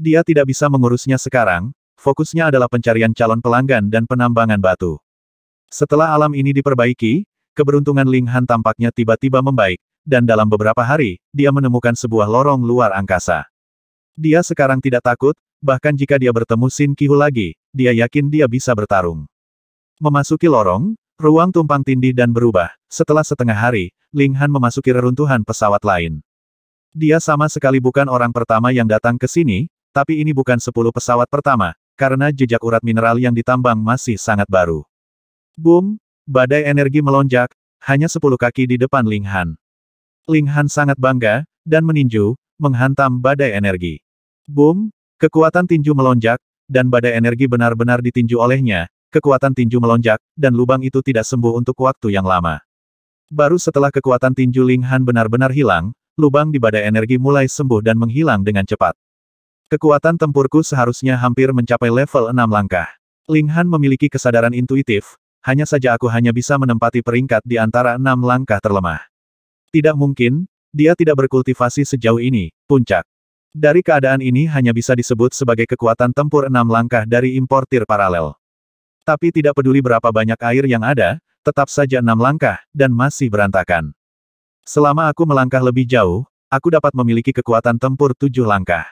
S1: Dia tidak bisa mengurusnya sekarang, fokusnya adalah pencarian calon pelanggan dan penambangan batu. Setelah alam ini diperbaiki, keberuntungan Ling Han tampaknya tiba-tiba membaik, dan dalam beberapa hari, dia menemukan sebuah lorong luar angkasa. Dia sekarang tidak takut, bahkan jika dia bertemu Sin Kihu lagi, dia yakin dia bisa bertarung. Memasuki lorong, ruang tumpang tindih dan berubah. Setelah setengah hari, Ling Han memasuki reruntuhan pesawat lain. Dia sama sekali bukan orang pertama yang datang ke sini, tapi ini bukan sepuluh pesawat pertama, karena jejak urat mineral yang ditambang masih sangat baru. Boom, badai energi melonjak, hanya sepuluh kaki di depan Ling Han. Ling Han sangat bangga, dan meninju, menghantam badai energi. Boom! Kekuatan tinju melonjak, dan badai energi benar-benar ditinju olehnya, kekuatan tinju melonjak, dan lubang itu tidak sembuh untuk waktu yang lama. Baru setelah kekuatan tinju Ling Han benar-benar hilang, lubang di badai energi mulai sembuh dan menghilang dengan cepat. Kekuatan tempurku seharusnya hampir mencapai level 6 langkah. Ling Han memiliki kesadaran intuitif, hanya saja aku hanya bisa menempati peringkat di antara enam langkah terlemah. Tidak mungkin, dia tidak berkultivasi sejauh ini, puncak. Dari keadaan ini hanya bisa disebut sebagai kekuatan tempur enam langkah dari importir paralel. Tapi tidak peduli berapa banyak air yang ada, tetap saja enam langkah, dan masih berantakan. Selama aku melangkah lebih jauh, aku dapat memiliki kekuatan tempur tujuh langkah.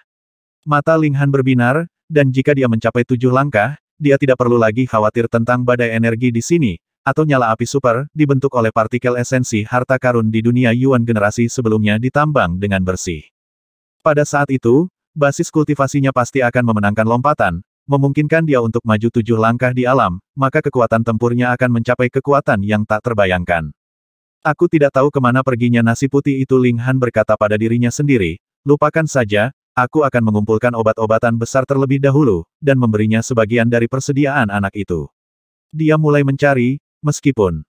S1: Mata Linghan berbinar, dan jika dia mencapai tujuh langkah, dia tidak perlu lagi khawatir tentang badai energi di sini, atau nyala api super, dibentuk oleh partikel esensi harta karun di dunia Yuan generasi sebelumnya ditambang dengan bersih. Pada saat itu, basis kultivasinya pasti akan memenangkan lompatan, memungkinkan dia untuk maju tujuh langkah di alam, maka kekuatan tempurnya akan mencapai kekuatan yang tak terbayangkan. Aku tidak tahu kemana perginya nasi putih itu Ling Han berkata pada dirinya sendiri, lupakan saja, aku akan mengumpulkan obat-obatan besar terlebih dahulu, dan memberinya sebagian dari persediaan anak itu. Dia mulai mencari, meskipun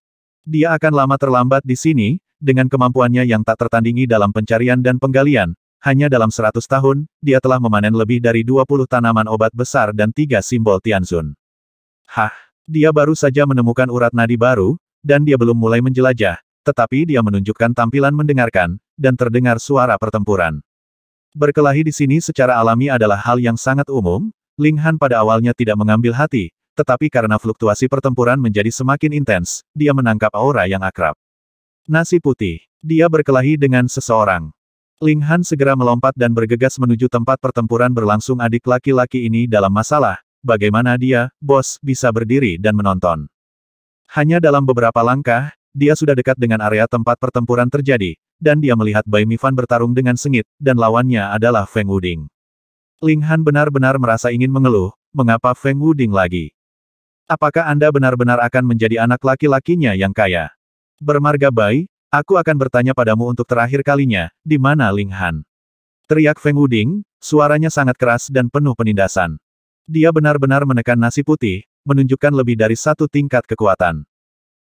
S1: dia akan lama terlambat di sini, dengan kemampuannya yang tak tertandingi dalam pencarian dan penggalian, hanya dalam 100 tahun, dia telah memanen lebih dari 20 tanaman obat besar dan tiga simbol Tianzun. Hah, dia baru saja menemukan urat nadi baru, dan dia belum mulai menjelajah, tetapi dia menunjukkan tampilan mendengarkan, dan terdengar suara pertempuran. Berkelahi di sini secara alami adalah hal yang sangat umum, Ling Han pada awalnya tidak mengambil hati, tetapi karena fluktuasi pertempuran menjadi semakin intens, dia menangkap aura yang akrab. Nasi putih. Dia berkelahi dengan seseorang. Ling Han segera melompat dan bergegas menuju tempat pertempuran berlangsung adik laki-laki ini dalam masalah, bagaimana dia, bos, bisa berdiri dan menonton. Hanya dalam beberapa langkah, dia sudah dekat dengan area tempat pertempuran terjadi, dan dia melihat Bai Mifan bertarung dengan sengit, dan lawannya adalah Feng Wuding. Ling Han benar-benar merasa ingin mengeluh, mengapa Feng Wuding lagi? Apakah Anda benar-benar akan menjadi anak laki-lakinya yang kaya? Bermarga Bai, aku akan bertanya padamu untuk terakhir kalinya, di mana Ling Han? Teriak Feng Wuding, suaranya sangat keras dan penuh penindasan. Dia benar-benar menekan nasi putih, menunjukkan lebih dari satu tingkat kekuatan.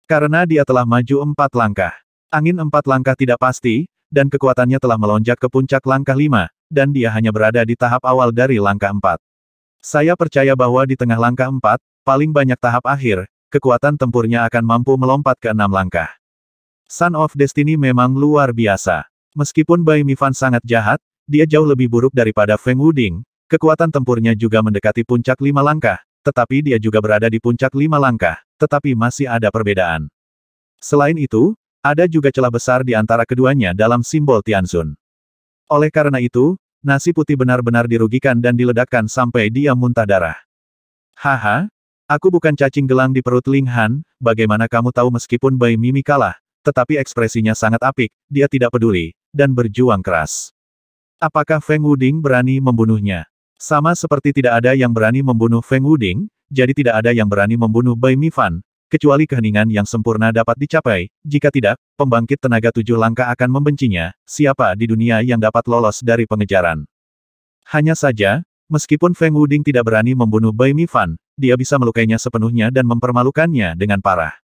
S1: Karena dia telah maju empat langkah. Angin empat langkah tidak pasti, dan kekuatannya telah melonjak ke puncak langkah lima, dan dia hanya berada di tahap awal dari langkah empat. Saya percaya bahwa di tengah langkah empat, Paling banyak tahap akhir, kekuatan tempurnya akan mampu melompat ke enam langkah. Sun of Destiny memang luar biasa. Meskipun Bai Mifan sangat jahat, dia jauh lebih buruk daripada Feng Wuding, kekuatan tempurnya juga mendekati puncak lima langkah, tetapi dia juga berada di puncak lima langkah, tetapi masih ada perbedaan. Selain itu, ada juga celah besar di antara keduanya dalam simbol Tianzun. Oleh karena itu, nasi putih benar-benar dirugikan dan diledakkan sampai dia muntah darah. Haha, Aku bukan cacing gelang di perut Ling Han, bagaimana kamu tahu meskipun Bai Mimi kalah, tetapi ekspresinya sangat apik, dia tidak peduli, dan berjuang keras. Apakah Feng Wuding berani membunuhnya? Sama seperti tidak ada yang berani membunuh Feng Wuding, jadi tidak ada yang berani membunuh Bai Mifan, kecuali keheningan yang sempurna dapat dicapai, jika tidak, pembangkit tenaga tujuh langkah akan membencinya, siapa di dunia yang dapat lolos dari pengejaran. Hanya saja, Meskipun Feng Wuding tidak berani membunuh Bai Mi Fan, dia bisa melukainya sepenuhnya dan mempermalukannya dengan parah.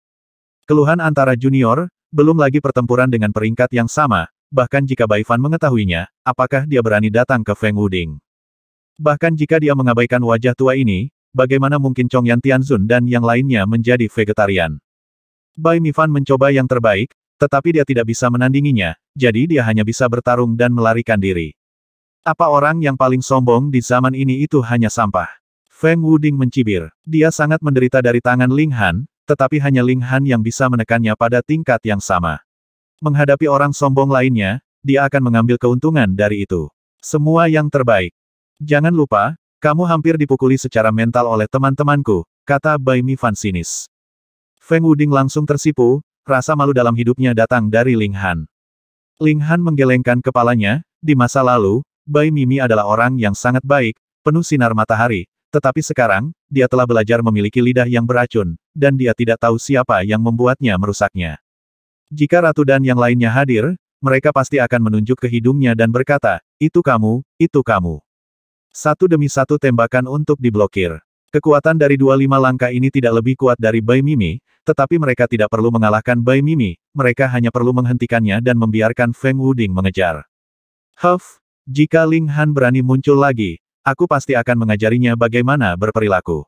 S1: Keluhan antara junior, belum lagi pertempuran dengan peringkat yang sama, bahkan jika Bai Fan mengetahuinya, apakah dia berani datang ke Feng Wuding? Bahkan jika dia mengabaikan wajah tua ini, bagaimana mungkin Chong Yan Tianzun dan yang lainnya menjadi vegetarian? Bai Mi Fan mencoba yang terbaik, tetapi dia tidak bisa menandinginya, jadi dia hanya bisa bertarung dan melarikan diri. Apa orang yang paling sombong di zaman ini itu hanya sampah? Feng Wuding mencibir. Dia sangat menderita dari tangan Ling Han, tetapi hanya Ling Han yang bisa menekannya pada tingkat yang sama. Menghadapi orang sombong lainnya, dia akan mengambil keuntungan dari itu. Semua yang terbaik. Jangan lupa, kamu hampir dipukuli secara mental oleh teman-temanku, kata Bai Mi Fan sinis. Feng Wuding langsung tersipu, rasa malu dalam hidupnya datang dari Ling Han. Ling Han menggelengkan kepalanya, di masa lalu, Bai Mimi adalah orang yang sangat baik, penuh sinar matahari, tetapi sekarang, dia telah belajar memiliki lidah yang beracun, dan dia tidak tahu siapa yang membuatnya merusaknya. Jika Ratu dan yang lainnya hadir, mereka pasti akan menunjuk ke hidungnya dan berkata, itu kamu, itu kamu. Satu demi satu tembakan untuk diblokir. Kekuatan dari dua lima langkah ini tidak lebih kuat dari Bai Mimi, tetapi mereka tidak perlu mengalahkan Bai Mimi, mereka hanya perlu menghentikannya dan membiarkan Feng Wuding mengejar. Huff, jika Ling Han berani muncul lagi, aku pasti akan mengajarinya bagaimana berperilaku.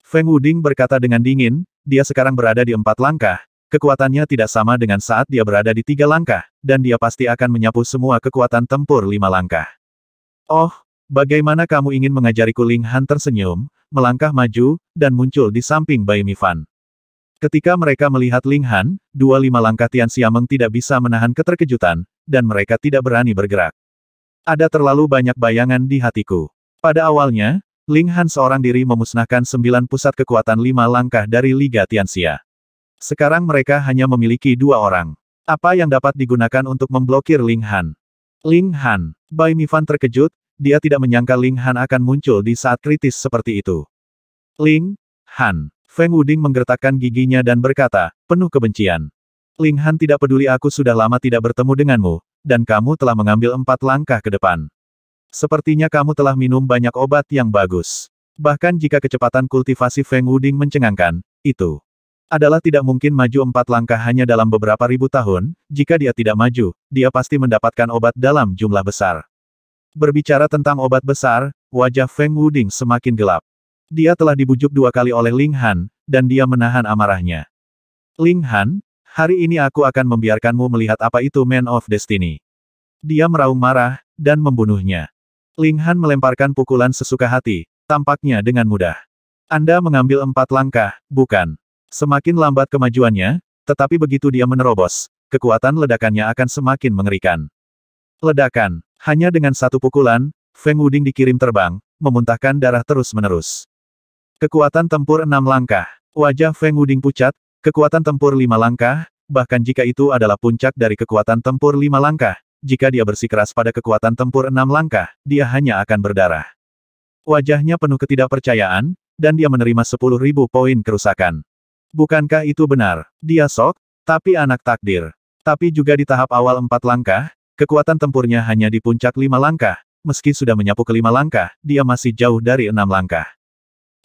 S1: Feng Wuding berkata dengan dingin, dia sekarang berada di empat langkah, kekuatannya tidak sama dengan saat dia berada di tiga langkah, dan dia pasti akan menyapu semua kekuatan tempur lima langkah. Oh, bagaimana kamu ingin mengajariku Ling Han tersenyum, melangkah maju, dan muncul di samping Bai Mifan. Ketika mereka melihat Ling Han, dua lima langkah Tian Xiameng tidak bisa menahan keterkejutan, dan mereka tidak berani bergerak. Ada terlalu banyak bayangan di hatiku. Pada awalnya, Ling Han seorang diri memusnahkan sembilan pusat kekuatan lima langkah dari Liga Tianxia. Sekarang mereka hanya memiliki dua orang. Apa yang dapat digunakan untuk memblokir Ling Han? Ling Han, Bai Mifan terkejut, dia tidak menyangka Ling Han akan muncul di saat kritis seperti itu. Ling Han, Feng Wuding menggertakkan giginya dan berkata, penuh kebencian. Ling Han tidak peduli aku sudah lama tidak bertemu denganmu, dan kamu telah mengambil empat langkah ke depan. Sepertinya kamu telah minum banyak obat yang bagus. Bahkan jika kecepatan kultivasi Feng Wuding mencengangkan, itu adalah tidak mungkin maju empat langkah hanya dalam beberapa ribu tahun, jika dia tidak maju, dia pasti mendapatkan obat dalam jumlah besar. Berbicara tentang obat besar, wajah Feng Wuding semakin gelap. Dia telah dibujuk dua kali oleh Ling Han, dan dia menahan amarahnya. Ling Han, Hari ini aku akan membiarkanmu melihat apa itu Man of Destiny. Dia meraung marah, dan membunuhnya. Ling Han melemparkan pukulan sesuka hati, tampaknya dengan mudah. Anda mengambil empat langkah, bukan? Semakin lambat kemajuannya, tetapi begitu dia menerobos, kekuatan ledakannya akan semakin mengerikan. Ledakan, hanya dengan satu pukulan, Feng Wuding dikirim terbang, memuntahkan darah terus-menerus. Kekuatan tempur enam langkah, wajah Feng Wuding pucat, Kekuatan tempur lima langkah, bahkan jika itu adalah puncak dari kekuatan tempur lima langkah, jika dia bersikeras pada kekuatan tempur enam langkah, dia hanya akan berdarah. Wajahnya penuh ketidakpercayaan, dan dia menerima sepuluh ribu poin kerusakan. Bukankah itu benar? Dia sok, tapi anak takdir. Tapi juga di tahap awal empat langkah, kekuatan tempurnya hanya di puncak lima langkah, meski sudah menyapu kelima langkah, dia masih jauh dari enam langkah.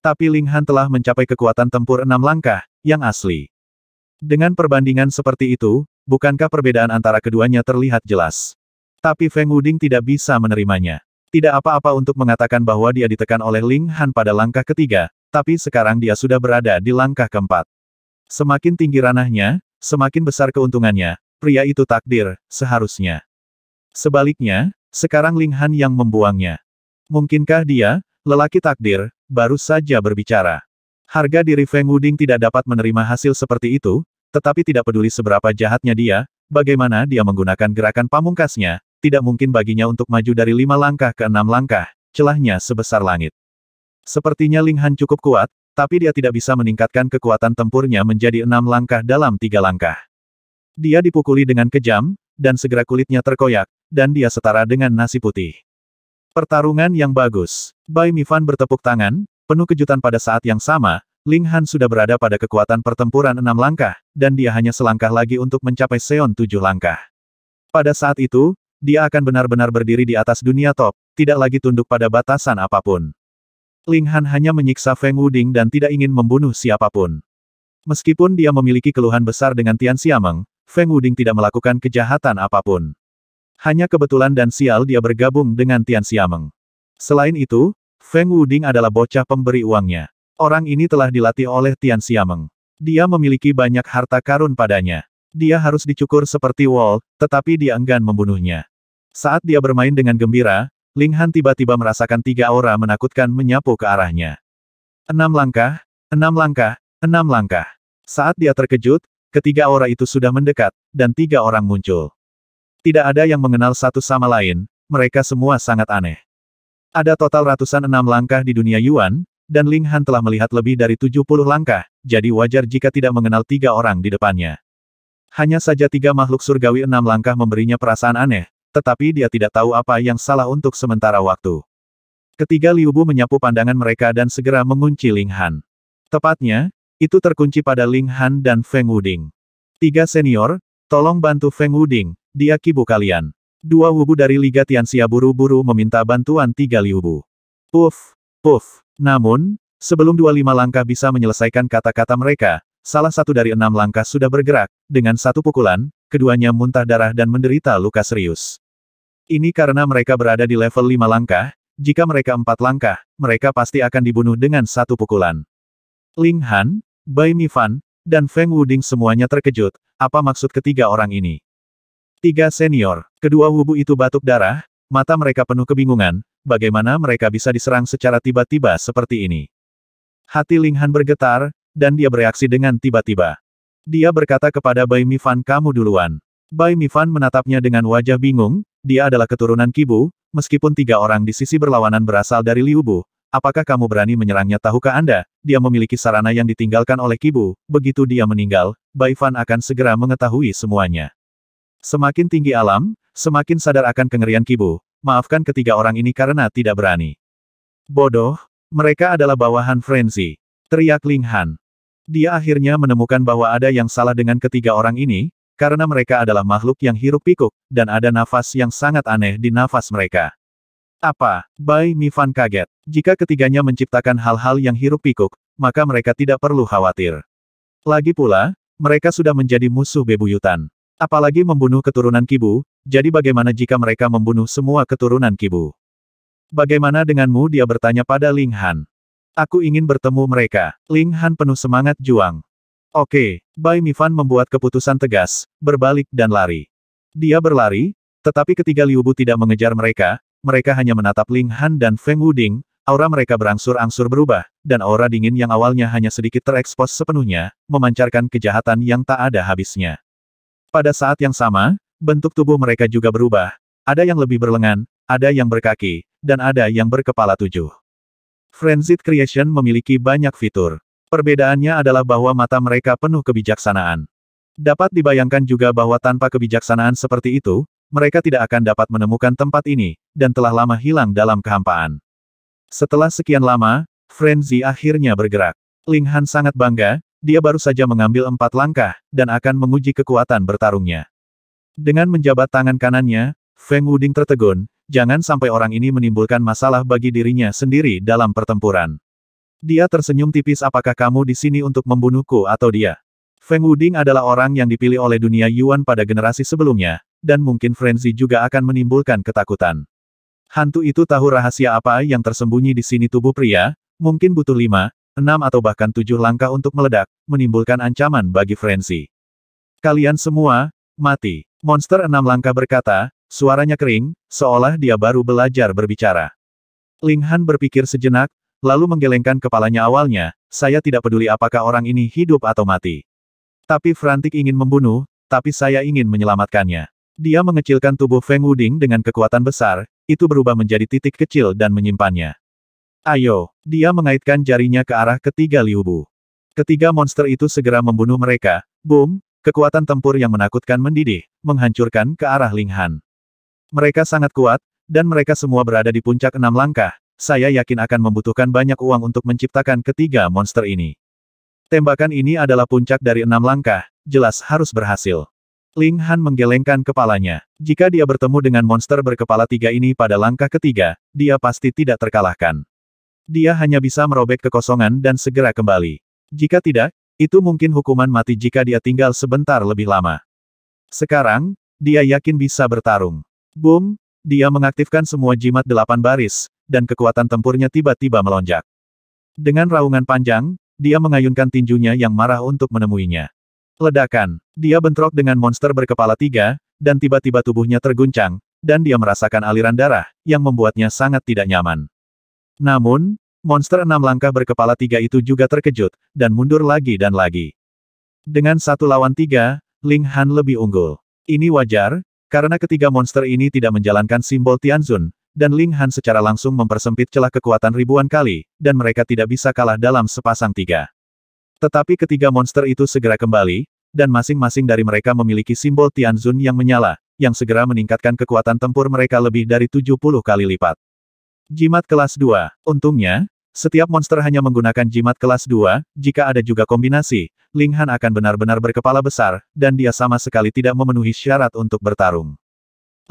S1: Tapi Ling Han telah mencapai kekuatan tempur enam langkah, yang asli. Dengan perbandingan seperti itu, bukankah perbedaan antara keduanya terlihat jelas? Tapi Feng Wuding tidak bisa menerimanya. Tidak apa-apa untuk mengatakan bahwa dia ditekan oleh Ling Han pada langkah ketiga, tapi sekarang dia sudah berada di langkah keempat. Semakin tinggi ranahnya, semakin besar keuntungannya, pria itu takdir, seharusnya. Sebaliknya, sekarang Ling Han yang membuangnya. Mungkinkah dia, lelaki takdir, baru saja berbicara. Harga diri Feng Wuding tidak dapat menerima hasil seperti itu, tetapi tidak peduli seberapa jahatnya dia, bagaimana dia menggunakan gerakan pamungkasnya, tidak mungkin baginya untuk maju dari lima langkah ke enam langkah, celahnya sebesar langit. Sepertinya Ling Han cukup kuat, tapi dia tidak bisa meningkatkan kekuatan tempurnya menjadi enam langkah dalam tiga langkah. Dia dipukuli dengan kejam, dan segera kulitnya terkoyak, dan dia setara dengan nasi putih. Pertarungan yang bagus. Bai Mifan bertepuk tangan, Penuh kejutan pada saat yang sama, Ling Han sudah berada pada kekuatan pertempuran enam langkah, dan dia hanya selangkah lagi untuk mencapai Seon tujuh langkah. Pada saat itu, dia akan benar-benar berdiri di atas dunia top, tidak lagi tunduk pada batasan apapun. Ling Han hanya menyiksa Feng Wuding dan tidak ingin membunuh siapapun. Meskipun dia memiliki keluhan besar dengan Tian Xiameng, Feng Wuding tidak melakukan kejahatan apapun. Hanya kebetulan dan sial dia bergabung dengan Tian Xiameng. Selain itu, Feng Wuding adalah bocah pemberi uangnya. Orang ini telah dilatih oleh Tian Xiameng. Dia memiliki banyak harta karun padanya. Dia harus dicukur seperti Wall, tetapi dia enggan membunuhnya. Saat dia bermain dengan gembira, Ling Han tiba-tiba merasakan tiga aura menakutkan menyapu ke arahnya. Enam langkah, enam langkah, enam langkah. Saat dia terkejut, ketiga aura itu sudah mendekat, dan tiga orang muncul. Tidak ada yang mengenal satu sama lain, mereka semua sangat aneh. Ada total ratusan enam langkah di dunia Yuan, dan Ling Han telah melihat lebih dari tujuh puluh langkah, jadi wajar jika tidak mengenal tiga orang di depannya. Hanya saja tiga makhluk surgawi enam langkah memberinya perasaan aneh, tetapi dia tidak tahu apa yang salah untuk sementara waktu. Ketiga Liu Bu menyapu pandangan mereka dan segera mengunci Ling Han. Tepatnya, itu terkunci pada Ling Han dan Feng Wuding. Tiga senior, tolong bantu Feng Wuding, dia kibu kalian. Dua Wubu dari Liga Tianxia buru-buru meminta bantuan tiga Liubu. Puff, puff. Namun, sebelum dua lima langkah bisa menyelesaikan kata-kata mereka, salah satu dari enam langkah sudah bergerak, dengan satu pukulan, keduanya muntah darah dan menderita luka serius. Ini karena mereka berada di level lima langkah, jika mereka empat langkah, mereka pasti akan dibunuh dengan satu pukulan. Ling Han, Bai Mifan, dan Feng Wuding semuanya terkejut, apa maksud ketiga orang ini? Tiga senior, kedua wubu itu batuk darah, mata mereka penuh kebingungan, bagaimana mereka bisa diserang secara tiba-tiba seperti ini. Hati Ling Han bergetar, dan dia bereaksi dengan tiba-tiba. Dia berkata kepada Bai Mifan kamu duluan. Bai Mifan menatapnya dengan wajah bingung, dia adalah keturunan Kibu, meskipun tiga orang di sisi berlawanan berasal dari Liubu, apakah kamu berani menyerangnya tahukah Anda, dia memiliki sarana yang ditinggalkan oleh Kibu, begitu dia meninggal, Bai Fan akan segera mengetahui semuanya. Semakin tinggi alam, semakin sadar akan kengerian Kibu. Maafkan ketiga orang ini karena tidak berani. Bodoh, mereka adalah bawahan Frenzy. Teriak Ling Han. Dia akhirnya menemukan bahwa ada yang salah dengan ketiga orang ini, karena mereka adalah makhluk yang hirup pikuk, dan ada nafas yang sangat aneh di nafas mereka. Apa? Bai Mifan kaget. Jika ketiganya menciptakan hal-hal yang hirup pikuk, maka mereka tidak perlu khawatir. Lagi pula, mereka sudah menjadi musuh bebuyutan. Apalagi membunuh keturunan Kibu, jadi bagaimana jika mereka membunuh semua keturunan Kibu? Bagaimana denganmu dia bertanya pada Ling Han. Aku ingin bertemu mereka. Ling Han penuh semangat juang. Oke, Bai Mifan membuat keputusan tegas, berbalik dan lari. Dia berlari, tetapi ketika Liu Bu tidak mengejar mereka, mereka hanya menatap Ling Han dan Feng Wuding, aura mereka berangsur-angsur berubah, dan aura dingin yang awalnya hanya sedikit terekspos sepenuhnya, memancarkan kejahatan yang tak ada habisnya. Pada saat yang sama, bentuk tubuh mereka juga berubah. Ada yang lebih berlengan, ada yang berkaki, dan ada yang berkepala tujuh. Frenzied Creation memiliki banyak fitur. Perbedaannya adalah bahwa mata mereka penuh kebijaksanaan. Dapat dibayangkan juga bahwa tanpa kebijaksanaan seperti itu, mereka tidak akan dapat menemukan tempat ini, dan telah lama hilang dalam kehampaan. Setelah sekian lama, Frenzy akhirnya bergerak. Ling sangat bangga, dia baru saja mengambil empat langkah, dan akan menguji kekuatan bertarungnya. Dengan menjabat tangan kanannya, Feng Wuding tertegun, jangan sampai orang ini menimbulkan masalah bagi dirinya sendiri dalam pertempuran. Dia tersenyum tipis apakah kamu di sini untuk membunuhku atau dia? Feng Wuding adalah orang yang dipilih oleh dunia Yuan pada generasi sebelumnya, dan mungkin frenzy juga akan menimbulkan ketakutan. Hantu itu tahu rahasia apa yang tersembunyi di sini tubuh pria, mungkin butuh lima, enam atau bahkan tujuh langkah untuk meledak, menimbulkan ancaman bagi Frenzy. Kalian semua, mati. Monster enam langkah berkata, suaranya kering, seolah dia baru belajar berbicara. Ling Han berpikir sejenak, lalu menggelengkan kepalanya awalnya, saya tidak peduli apakah orang ini hidup atau mati. Tapi Frantik ingin membunuh, tapi saya ingin menyelamatkannya. Dia mengecilkan tubuh Feng Wuding dengan kekuatan besar, itu berubah menjadi titik kecil dan menyimpannya. Ayo, dia mengaitkan jarinya ke arah ketiga Liubu. Ketiga monster itu segera membunuh mereka, boom, kekuatan tempur yang menakutkan mendidih, menghancurkan ke arah Linghan. Mereka sangat kuat, dan mereka semua berada di puncak enam langkah, saya yakin akan membutuhkan banyak uang untuk menciptakan ketiga monster ini. Tembakan ini adalah puncak dari enam langkah, jelas harus berhasil. Ling Han menggelengkan kepalanya. Jika dia bertemu dengan monster berkepala tiga ini pada langkah ketiga, dia pasti tidak terkalahkan. Dia hanya bisa merobek kekosongan dan segera kembali. Jika tidak, itu mungkin hukuman mati jika dia tinggal sebentar lebih lama. Sekarang, dia yakin bisa bertarung. Boom, dia mengaktifkan semua jimat delapan baris, dan kekuatan tempurnya tiba-tiba melonjak. Dengan raungan panjang, dia mengayunkan tinjunya yang marah untuk menemuinya. Ledakan, dia bentrok dengan monster berkepala tiga, dan tiba-tiba tubuhnya terguncang, dan dia merasakan aliran darah, yang membuatnya sangat tidak nyaman. Namun, monster enam langkah berkepala tiga itu juga terkejut, dan mundur lagi dan lagi. Dengan satu lawan tiga, Ling Han lebih unggul. Ini wajar, karena ketiga monster ini tidak menjalankan simbol Tianzun, dan Ling Han secara langsung mempersempit celah kekuatan ribuan kali, dan mereka tidak bisa kalah dalam sepasang tiga. Tetapi ketiga monster itu segera kembali, dan masing-masing dari mereka memiliki simbol Tianzun yang menyala, yang segera meningkatkan kekuatan tempur mereka lebih dari 70 kali lipat. Jimat kelas 2. Untungnya, setiap monster hanya menggunakan jimat kelas 2, jika ada juga kombinasi, Ling Han akan benar-benar berkepala besar, dan dia sama sekali tidak memenuhi syarat untuk bertarung.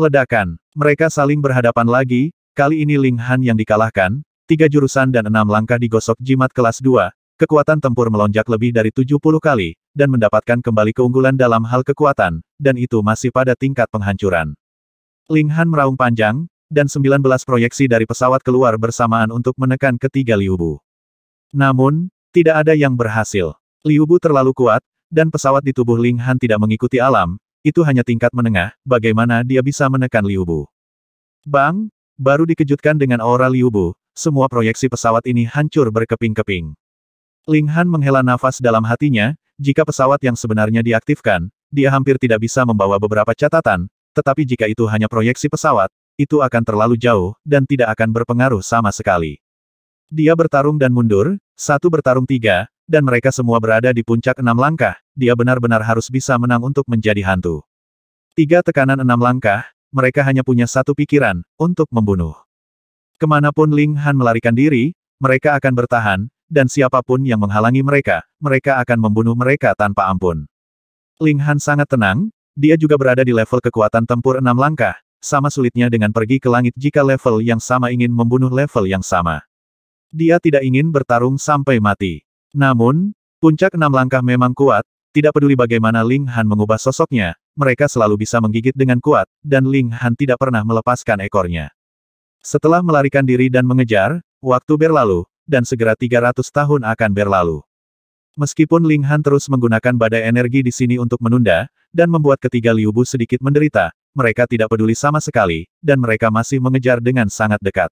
S1: Ledakan. Mereka saling berhadapan lagi, kali ini Ling Han yang dikalahkan, tiga jurusan dan enam langkah digosok jimat kelas 2, kekuatan tempur melonjak lebih dari 70 kali, dan mendapatkan kembali keunggulan dalam hal kekuatan, dan itu masih pada tingkat penghancuran. Ling Han meraung panjang, dan 19 proyeksi dari pesawat keluar bersamaan untuk menekan ketiga Liubu. Namun, tidak ada yang berhasil. Liubu terlalu kuat, dan pesawat di tubuh Ling Han tidak mengikuti alam, itu hanya tingkat menengah, bagaimana dia bisa menekan Liubu. Bang, baru dikejutkan dengan aura Liubu, semua proyeksi pesawat ini hancur berkeping-keping. Ling Han menghela nafas dalam hatinya, jika pesawat yang sebenarnya diaktifkan, dia hampir tidak bisa membawa beberapa catatan, tetapi jika itu hanya proyeksi pesawat, itu akan terlalu jauh, dan tidak akan berpengaruh sama sekali. Dia bertarung dan mundur, satu bertarung tiga, dan mereka semua berada di puncak enam langkah, dia benar-benar harus bisa menang untuk menjadi hantu. Tiga tekanan enam langkah, mereka hanya punya satu pikiran, untuk membunuh. Kemanapun Ling Han melarikan diri, mereka akan bertahan, dan siapapun yang menghalangi mereka, mereka akan membunuh mereka tanpa ampun. Ling Han sangat tenang, dia juga berada di level kekuatan tempur enam langkah, sama sulitnya dengan pergi ke langit jika level yang sama ingin membunuh level yang sama. Dia tidak ingin bertarung sampai mati. Namun, puncak enam langkah memang kuat, tidak peduli bagaimana Ling Han mengubah sosoknya, mereka selalu bisa menggigit dengan kuat, dan Ling Han tidak pernah melepaskan ekornya. Setelah melarikan diri dan mengejar, waktu berlalu, dan segera 300 tahun akan berlalu. Meskipun Ling Han terus menggunakan badai energi di sini untuk menunda, dan membuat ketiga Liu Bu sedikit menderita, mereka tidak peduli sama sekali, dan mereka masih mengejar dengan sangat dekat.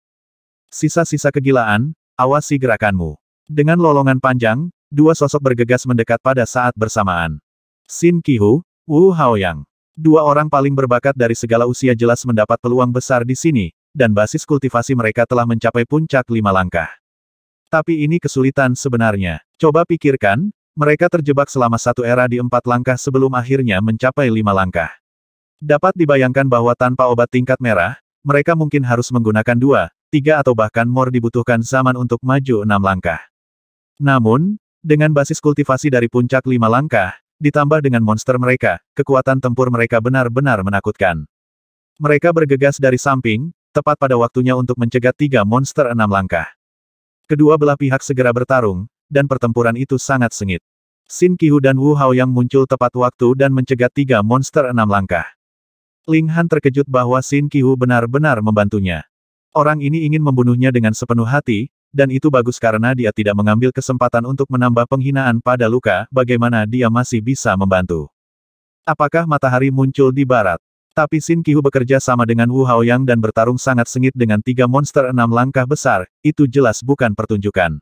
S1: Sisa-sisa kegilaan, awasi gerakanmu. Dengan lolongan panjang, dua sosok bergegas mendekat pada saat bersamaan. Sin Qihu, Wu Haoyang. Dua orang paling berbakat dari segala usia jelas mendapat peluang besar di sini, dan basis kultivasi mereka telah mencapai puncak lima langkah. Tapi ini kesulitan sebenarnya. Coba pikirkan, mereka terjebak selama satu era di empat langkah sebelum akhirnya mencapai lima langkah. Dapat dibayangkan bahwa tanpa obat tingkat merah, mereka mungkin harus menggunakan dua, tiga atau bahkan more dibutuhkan zaman untuk maju enam langkah. Namun, dengan basis kultivasi dari puncak lima langkah, ditambah dengan monster mereka, kekuatan tempur mereka benar-benar menakutkan. Mereka bergegas dari samping, tepat pada waktunya untuk mencegat tiga monster enam langkah. Kedua belah pihak segera bertarung, dan pertempuran itu sangat sengit. Sin Qihu dan Wu Hao yang muncul tepat waktu dan mencegat tiga monster enam langkah. Ling Han terkejut bahwa Sin Qihu benar-benar membantunya. Orang ini ingin membunuhnya dengan sepenuh hati, dan itu bagus karena dia tidak mengambil kesempatan untuk menambah penghinaan pada luka, bagaimana dia masih bisa membantu. Apakah matahari muncul di barat? Tapi Sin Qiu bekerja sama dengan Wu Haoyang dan bertarung sangat sengit dengan tiga monster enam langkah besar, itu jelas bukan pertunjukan.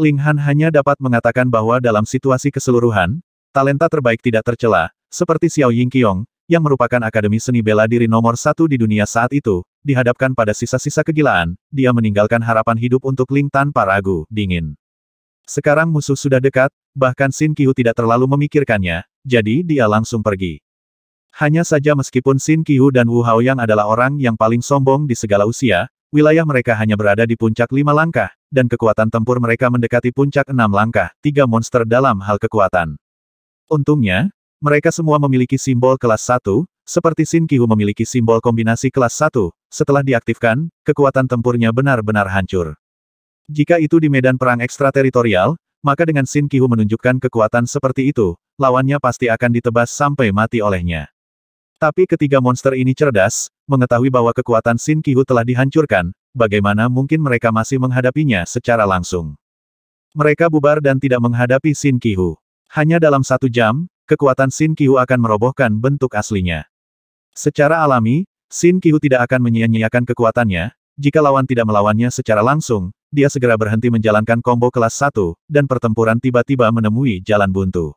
S1: Ling Han hanya dapat mengatakan bahwa dalam situasi keseluruhan, talenta terbaik tidak tercela, seperti Xiao Yingqiong, yang merupakan Akademi Seni Bela Diri nomor satu di dunia saat itu, dihadapkan pada sisa-sisa kegilaan, dia meninggalkan harapan hidup untuk Ling tanpa ragu, dingin. Sekarang musuh sudah dekat, bahkan Sin Qiu tidak terlalu memikirkannya, jadi dia langsung pergi. Hanya saja meskipun Xin Qiu dan Wu Haoyang adalah orang yang paling sombong di segala usia, wilayah mereka hanya berada di puncak lima langkah, dan kekuatan tempur mereka mendekati puncak enam langkah, tiga monster dalam hal kekuatan. Untungnya, mereka semua memiliki simbol kelas satu. seperti Xin Qiu memiliki simbol kombinasi kelas satu. setelah diaktifkan, kekuatan tempurnya benar-benar hancur. Jika itu di medan perang ekstrateritorial, maka dengan Xin Qiu menunjukkan kekuatan seperti itu, lawannya pasti akan ditebas sampai mati olehnya. Tapi ketiga monster ini cerdas, mengetahui bahwa kekuatan Sin Kihu telah dihancurkan, bagaimana mungkin mereka masih menghadapinya secara langsung. Mereka bubar dan tidak menghadapi Sin Kihu. Hanya dalam satu jam, kekuatan Sin Kihu akan merobohkan bentuk aslinya. Secara alami, Sin Kihu tidak akan menyia-nyiakan kekuatannya, jika lawan tidak melawannya secara langsung, dia segera berhenti menjalankan combo kelas 1, dan pertempuran tiba-tiba menemui jalan buntu.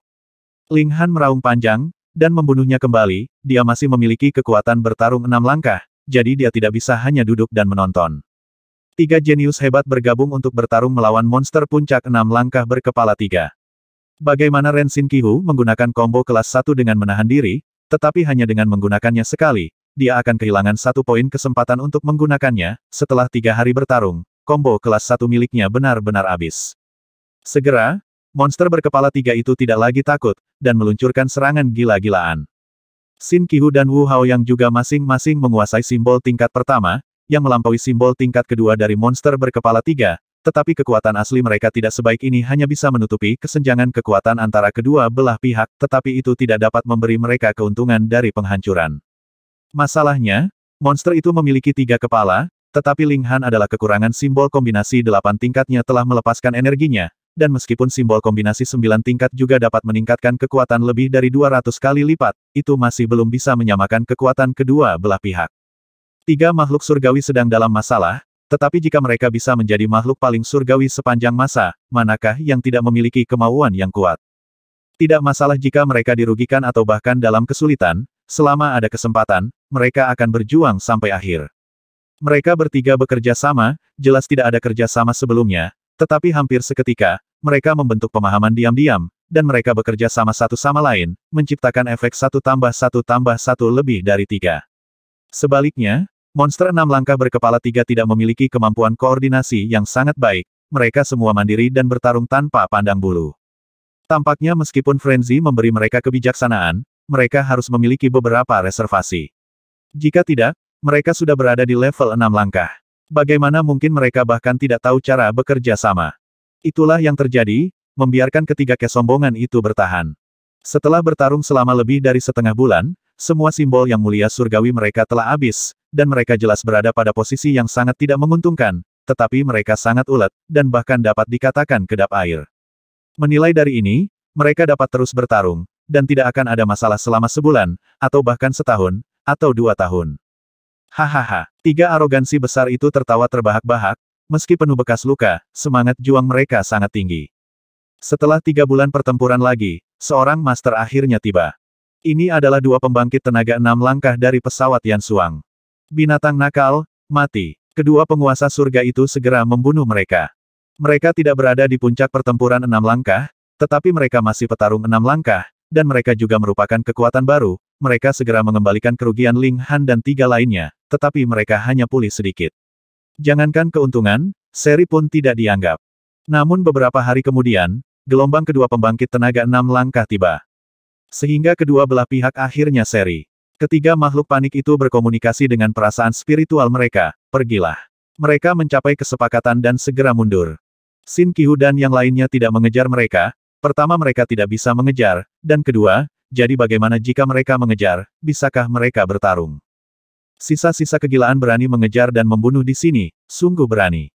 S1: Ling Han meraung panjang, dan membunuhnya kembali, dia masih memiliki kekuatan bertarung enam langkah, jadi dia tidak bisa hanya duduk dan menonton. Tiga jenius hebat bergabung untuk bertarung melawan monster puncak enam langkah berkepala tiga. Bagaimana Rensin Kihu menggunakan combo kelas satu dengan menahan diri, tetapi hanya dengan menggunakannya sekali, dia akan kehilangan satu poin kesempatan untuk menggunakannya, setelah tiga hari bertarung, combo kelas satu miliknya benar-benar habis. Segera, monster berkepala tiga itu tidak lagi takut, dan meluncurkan serangan gila-gilaan. Sin Qihu dan Wu Hao yang juga masing-masing menguasai simbol tingkat pertama, yang melampaui simbol tingkat kedua dari monster berkepala tiga, tetapi kekuatan asli mereka tidak sebaik ini hanya bisa menutupi kesenjangan kekuatan antara kedua belah pihak, tetapi itu tidak dapat memberi mereka keuntungan dari penghancuran. Masalahnya, monster itu memiliki tiga kepala, tetapi Ling Han adalah kekurangan simbol kombinasi delapan tingkatnya telah melepaskan energinya, dan meskipun simbol kombinasi sembilan tingkat juga dapat meningkatkan kekuatan lebih dari 200 kali lipat, itu masih belum bisa menyamakan kekuatan kedua belah pihak. Tiga makhluk surgawi sedang dalam masalah, tetapi jika mereka bisa menjadi makhluk paling surgawi sepanjang masa, manakah yang tidak memiliki kemauan yang kuat? Tidak masalah jika mereka dirugikan atau bahkan dalam kesulitan, selama ada kesempatan, mereka akan berjuang sampai akhir. Mereka bertiga bekerja sama, jelas tidak ada kerja sama sebelumnya, tetapi hampir seketika, mereka membentuk pemahaman diam-diam, dan mereka bekerja sama satu sama lain, menciptakan efek satu tambah satu tambah satu lebih dari tiga. Sebaliknya, monster enam langkah berkepala tiga tidak memiliki kemampuan koordinasi yang sangat baik, mereka semua mandiri dan bertarung tanpa pandang bulu. Tampaknya meskipun Frenzy memberi mereka kebijaksanaan, mereka harus memiliki beberapa reservasi. Jika tidak, mereka sudah berada di level enam langkah. Bagaimana mungkin mereka bahkan tidak tahu cara bekerja sama? Itulah yang terjadi, membiarkan ketiga kesombongan itu bertahan. Setelah bertarung selama lebih dari setengah bulan, semua simbol yang mulia surgawi mereka telah habis, dan mereka jelas berada pada posisi yang sangat tidak menguntungkan, tetapi mereka sangat ulet, dan bahkan dapat dikatakan kedap air. Menilai dari ini, mereka dapat terus bertarung, dan tidak akan ada masalah selama sebulan, atau bahkan setahun, atau dua tahun. Hahaha, tiga arogansi besar itu tertawa terbahak-bahak, meski penuh bekas luka, semangat juang mereka sangat tinggi. Setelah tiga bulan pertempuran lagi, seorang master akhirnya tiba. Ini adalah dua pembangkit tenaga enam langkah dari pesawat Yan Suang. Binatang nakal, mati. Kedua penguasa surga itu segera membunuh mereka. Mereka tidak berada di puncak pertempuran enam langkah, tetapi mereka masih petarung enam langkah, dan mereka juga merupakan kekuatan baru, mereka segera mengembalikan kerugian Ling Han dan tiga lainnya, tetapi mereka hanya pulih sedikit. Jangankan keuntungan, seri pun tidak dianggap. Namun beberapa hari kemudian, gelombang kedua pembangkit tenaga enam langkah tiba. Sehingga kedua belah pihak akhirnya seri. Ketiga makhluk panik itu berkomunikasi dengan perasaan spiritual mereka, pergilah. Mereka mencapai kesepakatan dan segera mundur. Sin Kihu dan yang lainnya tidak mengejar mereka, pertama mereka tidak bisa mengejar, dan kedua, jadi bagaimana jika mereka mengejar, bisakah mereka bertarung? Sisa-sisa kegilaan berani mengejar dan membunuh di sini, sungguh berani.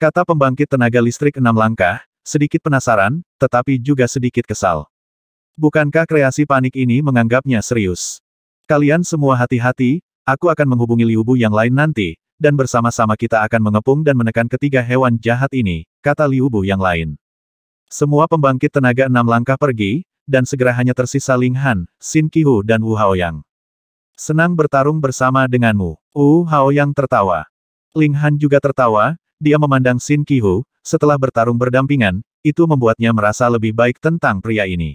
S1: Kata pembangkit tenaga listrik enam langkah, sedikit penasaran, tetapi juga sedikit kesal. Bukankah kreasi panik ini menganggapnya serius? Kalian semua hati-hati, aku akan menghubungi Liubu yang lain nanti, dan bersama-sama kita akan mengepung dan menekan ketiga hewan jahat ini, kata Liubu yang lain. Semua pembangkit tenaga enam langkah pergi, dan segera hanya tersisa Ling Han, Xin Qihu dan Wu Haoyang. Senang bertarung bersama denganmu. Wu Haoyang tertawa. Ling Han juga tertawa, dia memandang Xin Qihu, setelah bertarung berdampingan, itu membuatnya merasa lebih baik tentang pria ini.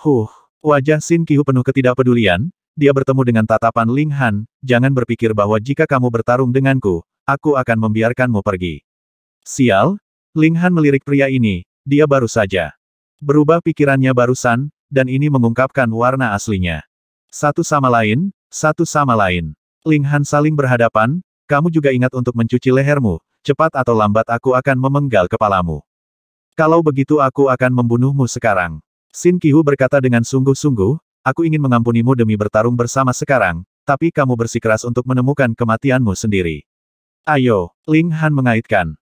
S1: Huh, wajah Xin Qihu penuh ketidakpedulian, dia bertemu dengan tatapan Ling Han, jangan berpikir bahwa jika kamu bertarung denganku, aku akan membiarkanmu pergi. Sial, Ling Han melirik pria ini, dia baru saja Berubah pikirannya barusan, dan ini mengungkapkan warna aslinya. Satu sama lain, satu sama lain. Ling Han saling berhadapan, kamu juga ingat untuk mencuci lehermu, cepat atau lambat aku akan memenggal kepalamu. Kalau begitu aku akan membunuhmu sekarang. Sin Kihu berkata dengan sungguh-sungguh, aku ingin mengampunimu demi bertarung bersama sekarang, tapi kamu bersikeras untuk menemukan kematianmu sendiri. Ayo, Ling Han mengaitkan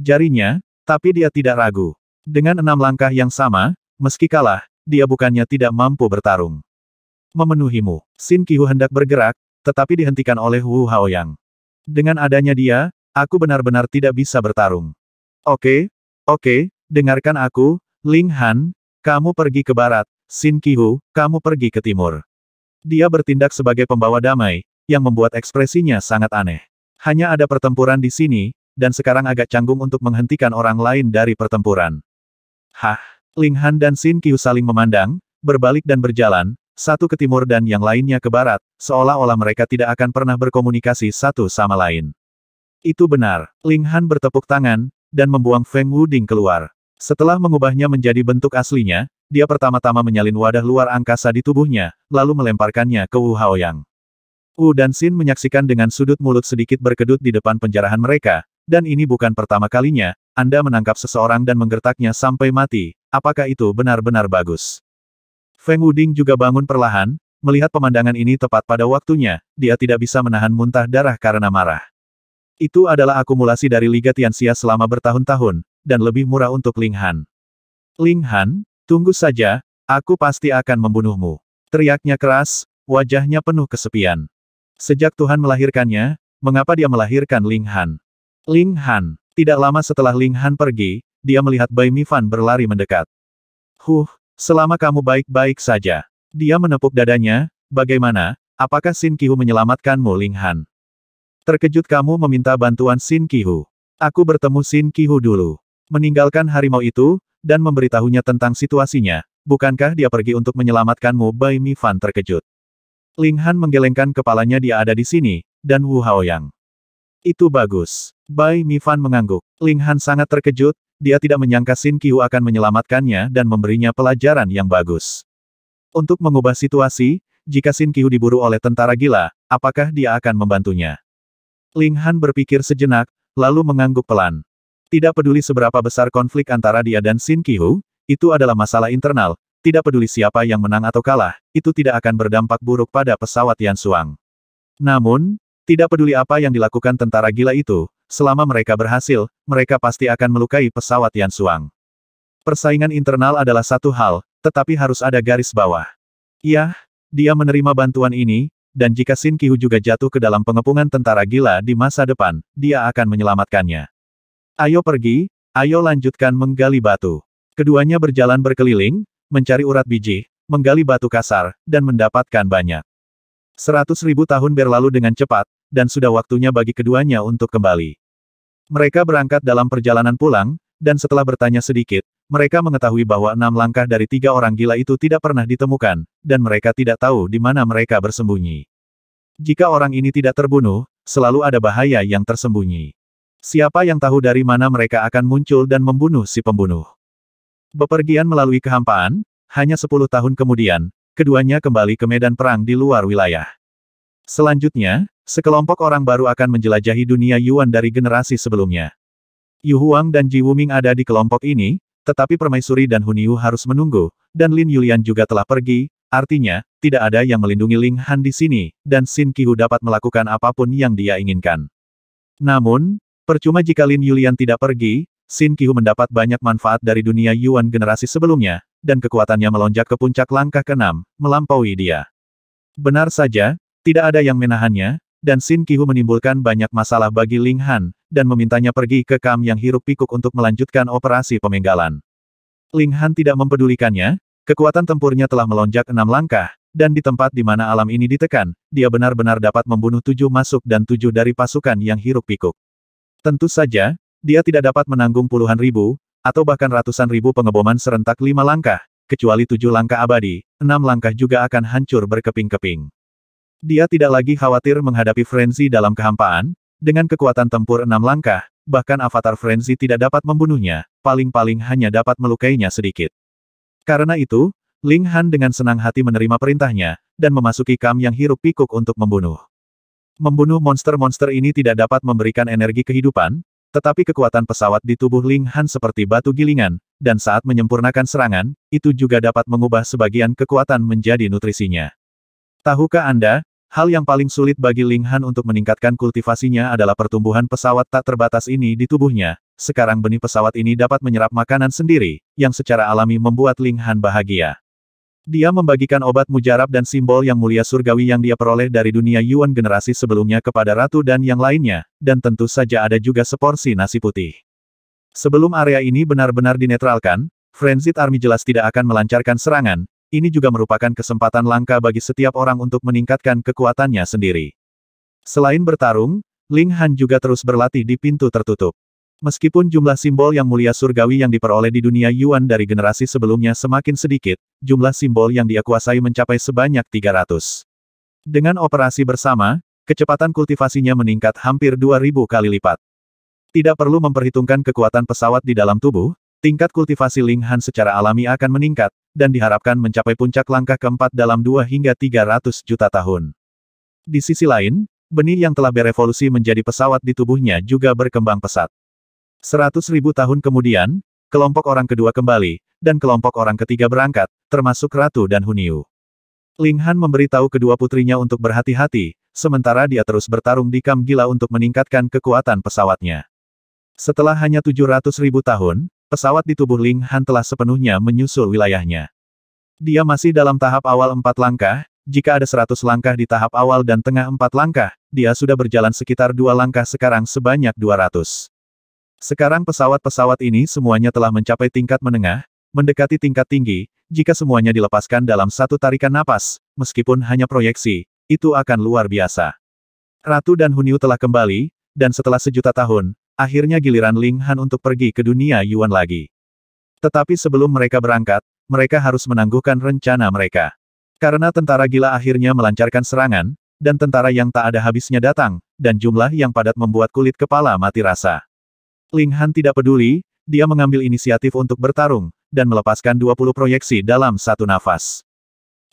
S1: jarinya, tapi dia tidak ragu. Dengan enam langkah yang sama, meski kalah, dia bukannya tidak mampu bertarung. Memenuhimu, Sin Qihu hendak bergerak, tetapi dihentikan oleh Wu Haoyang. Dengan adanya dia, aku benar-benar tidak bisa bertarung. Oke, oke, dengarkan aku, Ling Han, kamu pergi ke barat, Sin Qihu, kamu pergi ke timur. Dia bertindak sebagai pembawa damai, yang membuat ekspresinya sangat aneh. Hanya ada pertempuran di sini, dan sekarang agak canggung untuk menghentikan orang lain dari pertempuran. Hah! Ling Han dan Xin Qiu saling memandang, berbalik dan berjalan, satu ke timur dan yang lainnya ke barat, seolah-olah mereka tidak akan pernah berkomunikasi satu sama lain. Itu benar, Ling Han bertepuk tangan, dan membuang Feng Wuding keluar. Setelah mengubahnya menjadi bentuk aslinya, dia pertama-tama menyalin wadah luar angkasa di tubuhnya, lalu melemparkannya ke Wu Haoyang. Wu dan Xin menyaksikan dengan sudut mulut sedikit berkedut di depan penjarahan mereka, dan ini bukan pertama kalinya, Anda menangkap seseorang dan menggertaknya sampai mati, apakah itu benar-benar bagus? Feng Wuding juga bangun perlahan, melihat pemandangan ini tepat pada waktunya, dia tidak bisa menahan muntah darah karena marah. Itu adalah akumulasi dari Liga Tianxia selama bertahun-tahun, dan lebih murah untuk Ling Han. Ling Han, tunggu saja, aku pasti akan membunuhmu. Teriaknya keras, wajahnya penuh kesepian. Sejak Tuhan melahirkannya, mengapa dia melahirkan Ling Han? Ling Han. Tidak lama setelah Ling Han pergi, dia melihat Bai Mifan berlari mendekat. Huh, selama kamu baik-baik saja. Dia menepuk dadanya, bagaimana, apakah Sin Kihu menyelamatkanmu Ling Han? Terkejut kamu meminta bantuan Sin Kihu. Aku bertemu Sin Kihu dulu. Meninggalkan harimau itu, dan memberitahunya tentang situasinya, bukankah dia pergi untuk menyelamatkanmu Bai Mifan terkejut. Ling Han menggelengkan kepalanya dia ada di sini, dan Wu Haoyang. Itu bagus. Bai Mifan mengangguk. Ling Han sangat terkejut, dia tidak menyangka Sin Qiu akan menyelamatkannya dan memberinya pelajaran yang bagus. Untuk mengubah situasi, jika Sin Qiu diburu oleh tentara gila, apakah dia akan membantunya? Ling Han berpikir sejenak, lalu mengangguk pelan. Tidak peduli seberapa besar konflik antara dia dan Sin Qiu, itu adalah masalah internal, tidak peduli siapa yang menang atau kalah, itu tidak akan berdampak buruk pada pesawat Yan Suang. Namun, tidak peduli apa yang dilakukan tentara gila itu, selama mereka berhasil, mereka pasti akan melukai pesawat Yan Suang. Persaingan internal adalah satu hal, tetapi harus ada garis bawah. Yah, dia menerima bantuan ini, dan jika Sin Kihu juga jatuh ke dalam pengepungan tentara gila di masa depan, dia akan menyelamatkannya. Ayo pergi, ayo lanjutkan menggali batu. Keduanya berjalan berkeliling, mencari urat biji, menggali batu kasar, dan mendapatkan banyak. Seratus ribu tahun berlalu dengan cepat, dan sudah waktunya bagi keduanya untuk kembali. Mereka berangkat dalam perjalanan pulang, dan setelah bertanya sedikit, mereka mengetahui bahwa enam langkah dari tiga orang gila itu tidak pernah ditemukan, dan mereka tidak tahu di mana mereka bersembunyi. Jika orang ini tidak terbunuh, selalu ada bahaya yang tersembunyi. Siapa yang tahu dari mana mereka akan muncul dan membunuh si pembunuh? Bepergian melalui kehampaan, hanya sepuluh tahun kemudian, keduanya kembali ke medan perang di luar wilayah. Selanjutnya, sekelompok orang baru akan menjelajahi dunia Yuan dari generasi sebelumnya. Yu Huang dan Ji Wuming ada di kelompok ini, tetapi Permaisuri dan Huniu harus menunggu, dan Lin Yulian juga telah pergi, artinya, tidak ada yang melindungi Ling Han di sini, dan Xin Qihu dapat melakukan apapun yang dia inginkan. Namun, percuma jika Lin Yulian tidak pergi, Xin Qihu mendapat banyak manfaat dari dunia Yuan generasi sebelumnya, dan kekuatannya melonjak ke puncak langkah keenam, melampaui dia. Benar saja, tidak ada yang menahannya, dan Sin Qihu menimbulkan banyak masalah bagi Ling Han, dan memintanya pergi ke Kam yang hiruk pikuk untuk melanjutkan operasi pemenggalan. Ling Han tidak mempedulikannya, kekuatan tempurnya telah melonjak enam langkah, dan di tempat di mana alam ini ditekan, dia benar-benar dapat membunuh tujuh masuk dan tujuh dari pasukan yang hiruk pikuk. Tentu saja, dia tidak dapat menanggung puluhan ribu, atau bahkan ratusan ribu pengeboman serentak lima langkah, kecuali tujuh langkah abadi, enam langkah juga akan hancur berkeping-keping. Dia tidak lagi khawatir menghadapi Frenzy dalam kehampaan, dengan kekuatan tempur enam langkah, bahkan avatar Frenzy tidak dapat membunuhnya, paling-paling hanya dapat melukainya sedikit. Karena itu, Ling Han dengan senang hati menerima perintahnya, dan memasuki kam yang hirup pikuk untuk membunuh. Membunuh monster-monster ini tidak dapat memberikan energi kehidupan, tetapi kekuatan pesawat di tubuh Ling Han seperti batu gilingan, dan saat menyempurnakan serangan, itu juga dapat mengubah sebagian kekuatan menjadi nutrisinya. Tahukah Anda, hal yang paling sulit bagi Ling Han untuk meningkatkan kultivasinya adalah pertumbuhan pesawat tak terbatas ini di tubuhnya. Sekarang benih pesawat ini dapat menyerap makanan sendiri, yang secara alami membuat Ling Han bahagia. Dia membagikan obat mujarab dan simbol yang mulia surgawi yang dia peroleh dari dunia Yuan generasi sebelumnya kepada ratu dan yang lainnya, dan tentu saja ada juga seporsi nasi putih. Sebelum area ini benar-benar dinetralkan, Frenzied Army jelas tidak akan melancarkan serangan, ini juga merupakan kesempatan langka bagi setiap orang untuk meningkatkan kekuatannya sendiri. Selain bertarung, Ling Han juga terus berlatih di pintu tertutup. Meskipun jumlah simbol yang mulia surgawi yang diperoleh di dunia Yuan dari generasi sebelumnya semakin sedikit, jumlah simbol yang dia kuasai mencapai sebanyak 300. Dengan operasi bersama, kecepatan kultivasinya meningkat hampir 2000 kali lipat. Tidak perlu memperhitungkan kekuatan pesawat di dalam tubuh, tingkat kultivasi Ling Han secara alami akan meningkat, dan diharapkan mencapai puncak langkah keempat dalam 2 hingga 300 juta tahun. Di sisi lain, benih yang telah berevolusi menjadi pesawat di tubuhnya juga berkembang pesat. Seratus ribu tahun kemudian, kelompok orang kedua kembali, dan kelompok orang ketiga berangkat, termasuk Ratu dan Huniu. Ling Han memberitahu kedua putrinya untuk berhati-hati, sementara dia terus bertarung di kam gila untuk meningkatkan kekuatan pesawatnya. Setelah hanya tujuh ratus ribu tahun, pesawat di tubuh Ling Han telah sepenuhnya menyusul wilayahnya. Dia masih dalam tahap awal empat langkah, jika ada seratus langkah di tahap awal dan tengah empat langkah, dia sudah berjalan sekitar dua langkah sekarang sebanyak dua ratus. Sekarang pesawat-pesawat ini semuanya telah mencapai tingkat menengah, mendekati tingkat tinggi, jika semuanya dilepaskan dalam satu tarikan napas, meskipun hanya proyeksi, itu akan luar biasa. Ratu dan Hunyu telah kembali, dan setelah sejuta tahun, akhirnya giliran Ling Han untuk pergi ke dunia Yuan lagi. Tetapi sebelum mereka berangkat, mereka harus menangguhkan rencana mereka. Karena tentara gila akhirnya melancarkan serangan, dan tentara yang tak ada habisnya datang, dan jumlah yang padat membuat kulit kepala mati rasa. Ling Han tidak peduli, dia mengambil inisiatif untuk bertarung, dan melepaskan 20 proyeksi dalam satu nafas.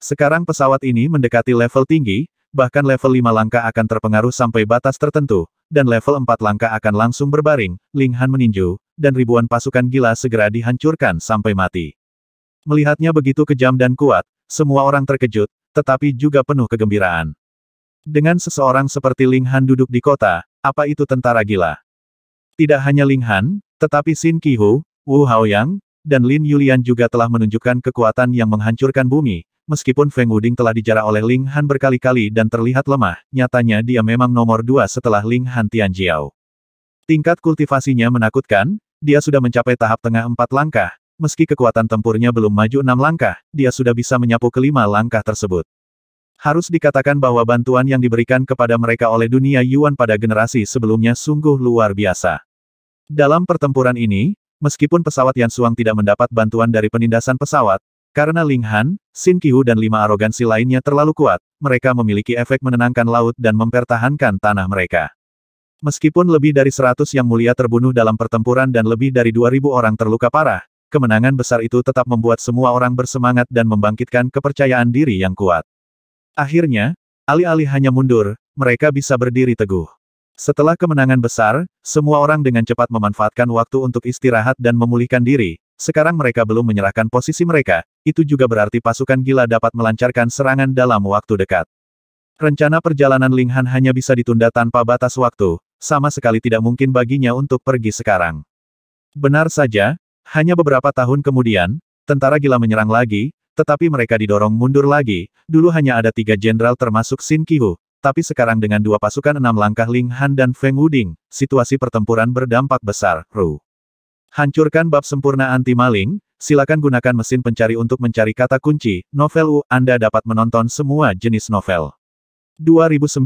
S1: Sekarang pesawat ini mendekati level tinggi, bahkan level 5 langkah akan terpengaruh sampai batas tertentu, dan level 4 langkah akan langsung berbaring, Ling Han meninju, dan ribuan pasukan gila segera dihancurkan sampai mati. Melihatnya begitu kejam dan kuat, semua orang terkejut, tetapi juga penuh kegembiraan. Dengan seseorang seperti Ling Han duduk di kota, apa itu tentara gila? Tidak hanya Ling Han, tetapi Xin Qihu, Wu Haoyang, dan Lin Yulian juga telah menunjukkan kekuatan yang menghancurkan bumi, meskipun Feng Wuding telah dijarah oleh Ling Han berkali-kali dan terlihat lemah, nyatanya dia memang nomor dua setelah Ling Han Tianjiao. Tingkat kultivasinya menakutkan, dia sudah mencapai tahap tengah empat langkah, meski kekuatan tempurnya belum maju enam langkah, dia sudah bisa menyapu kelima langkah tersebut. Harus dikatakan bahwa bantuan yang diberikan kepada mereka oleh dunia Yuan pada generasi sebelumnya sungguh luar biasa. Dalam pertempuran ini, meskipun pesawat Yan Suang tidak mendapat bantuan dari penindasan pesawat, karena Ling Han, Xin Qiu dan lima arogansi lainnya terlalu kuat, mereka memiliki efek menenangkan laut dan mempertahankan tanah mereka. Meskipun lebih dari 100 yang mulia terbunuh dalam pertempuran dan lebih dari 2000 orang terluka parah, kemenangan besar itu tetap membuat semua orang bersemangat dan membangkitkan kepercayaan diri yang kuat. Akhirnya, alih-alih hanya mundur, mereka bisa berdiri teguh. Setelah kemenangan besar, semua orang dengan cepat memanfaatkan waktu untuk istirahat dan memulihkan diri, sekarang mereka belum menyerahkan posisi mereka, itu juga berarti pasukan gila dapat melancarkan serangan dalam waktu dekat. Rencana perjalanan Ling Han hanya bisa ditunda tanpa batas waktu, sama sekali tidak mungkin baginya untuk pergi sekarang. Benar saja, hanya beberapa tahun kemudian, tentara gila menyerang lagi, tetapi mereka didorong mundur lagi, dulu hanya ada tiga jenderal termasuk Sin Qihu, tapi sekarang dengan dua pasukan enam langkah Ling Han dan Feng Wuding, situasi pertempuran berdampak besar, Ru. Hancurkan bab sempurna anti maling, silakan gunakan mesin pencari untuk mencari kata kunci, novel U, Anda dapat menonton semua jenis novel. 2940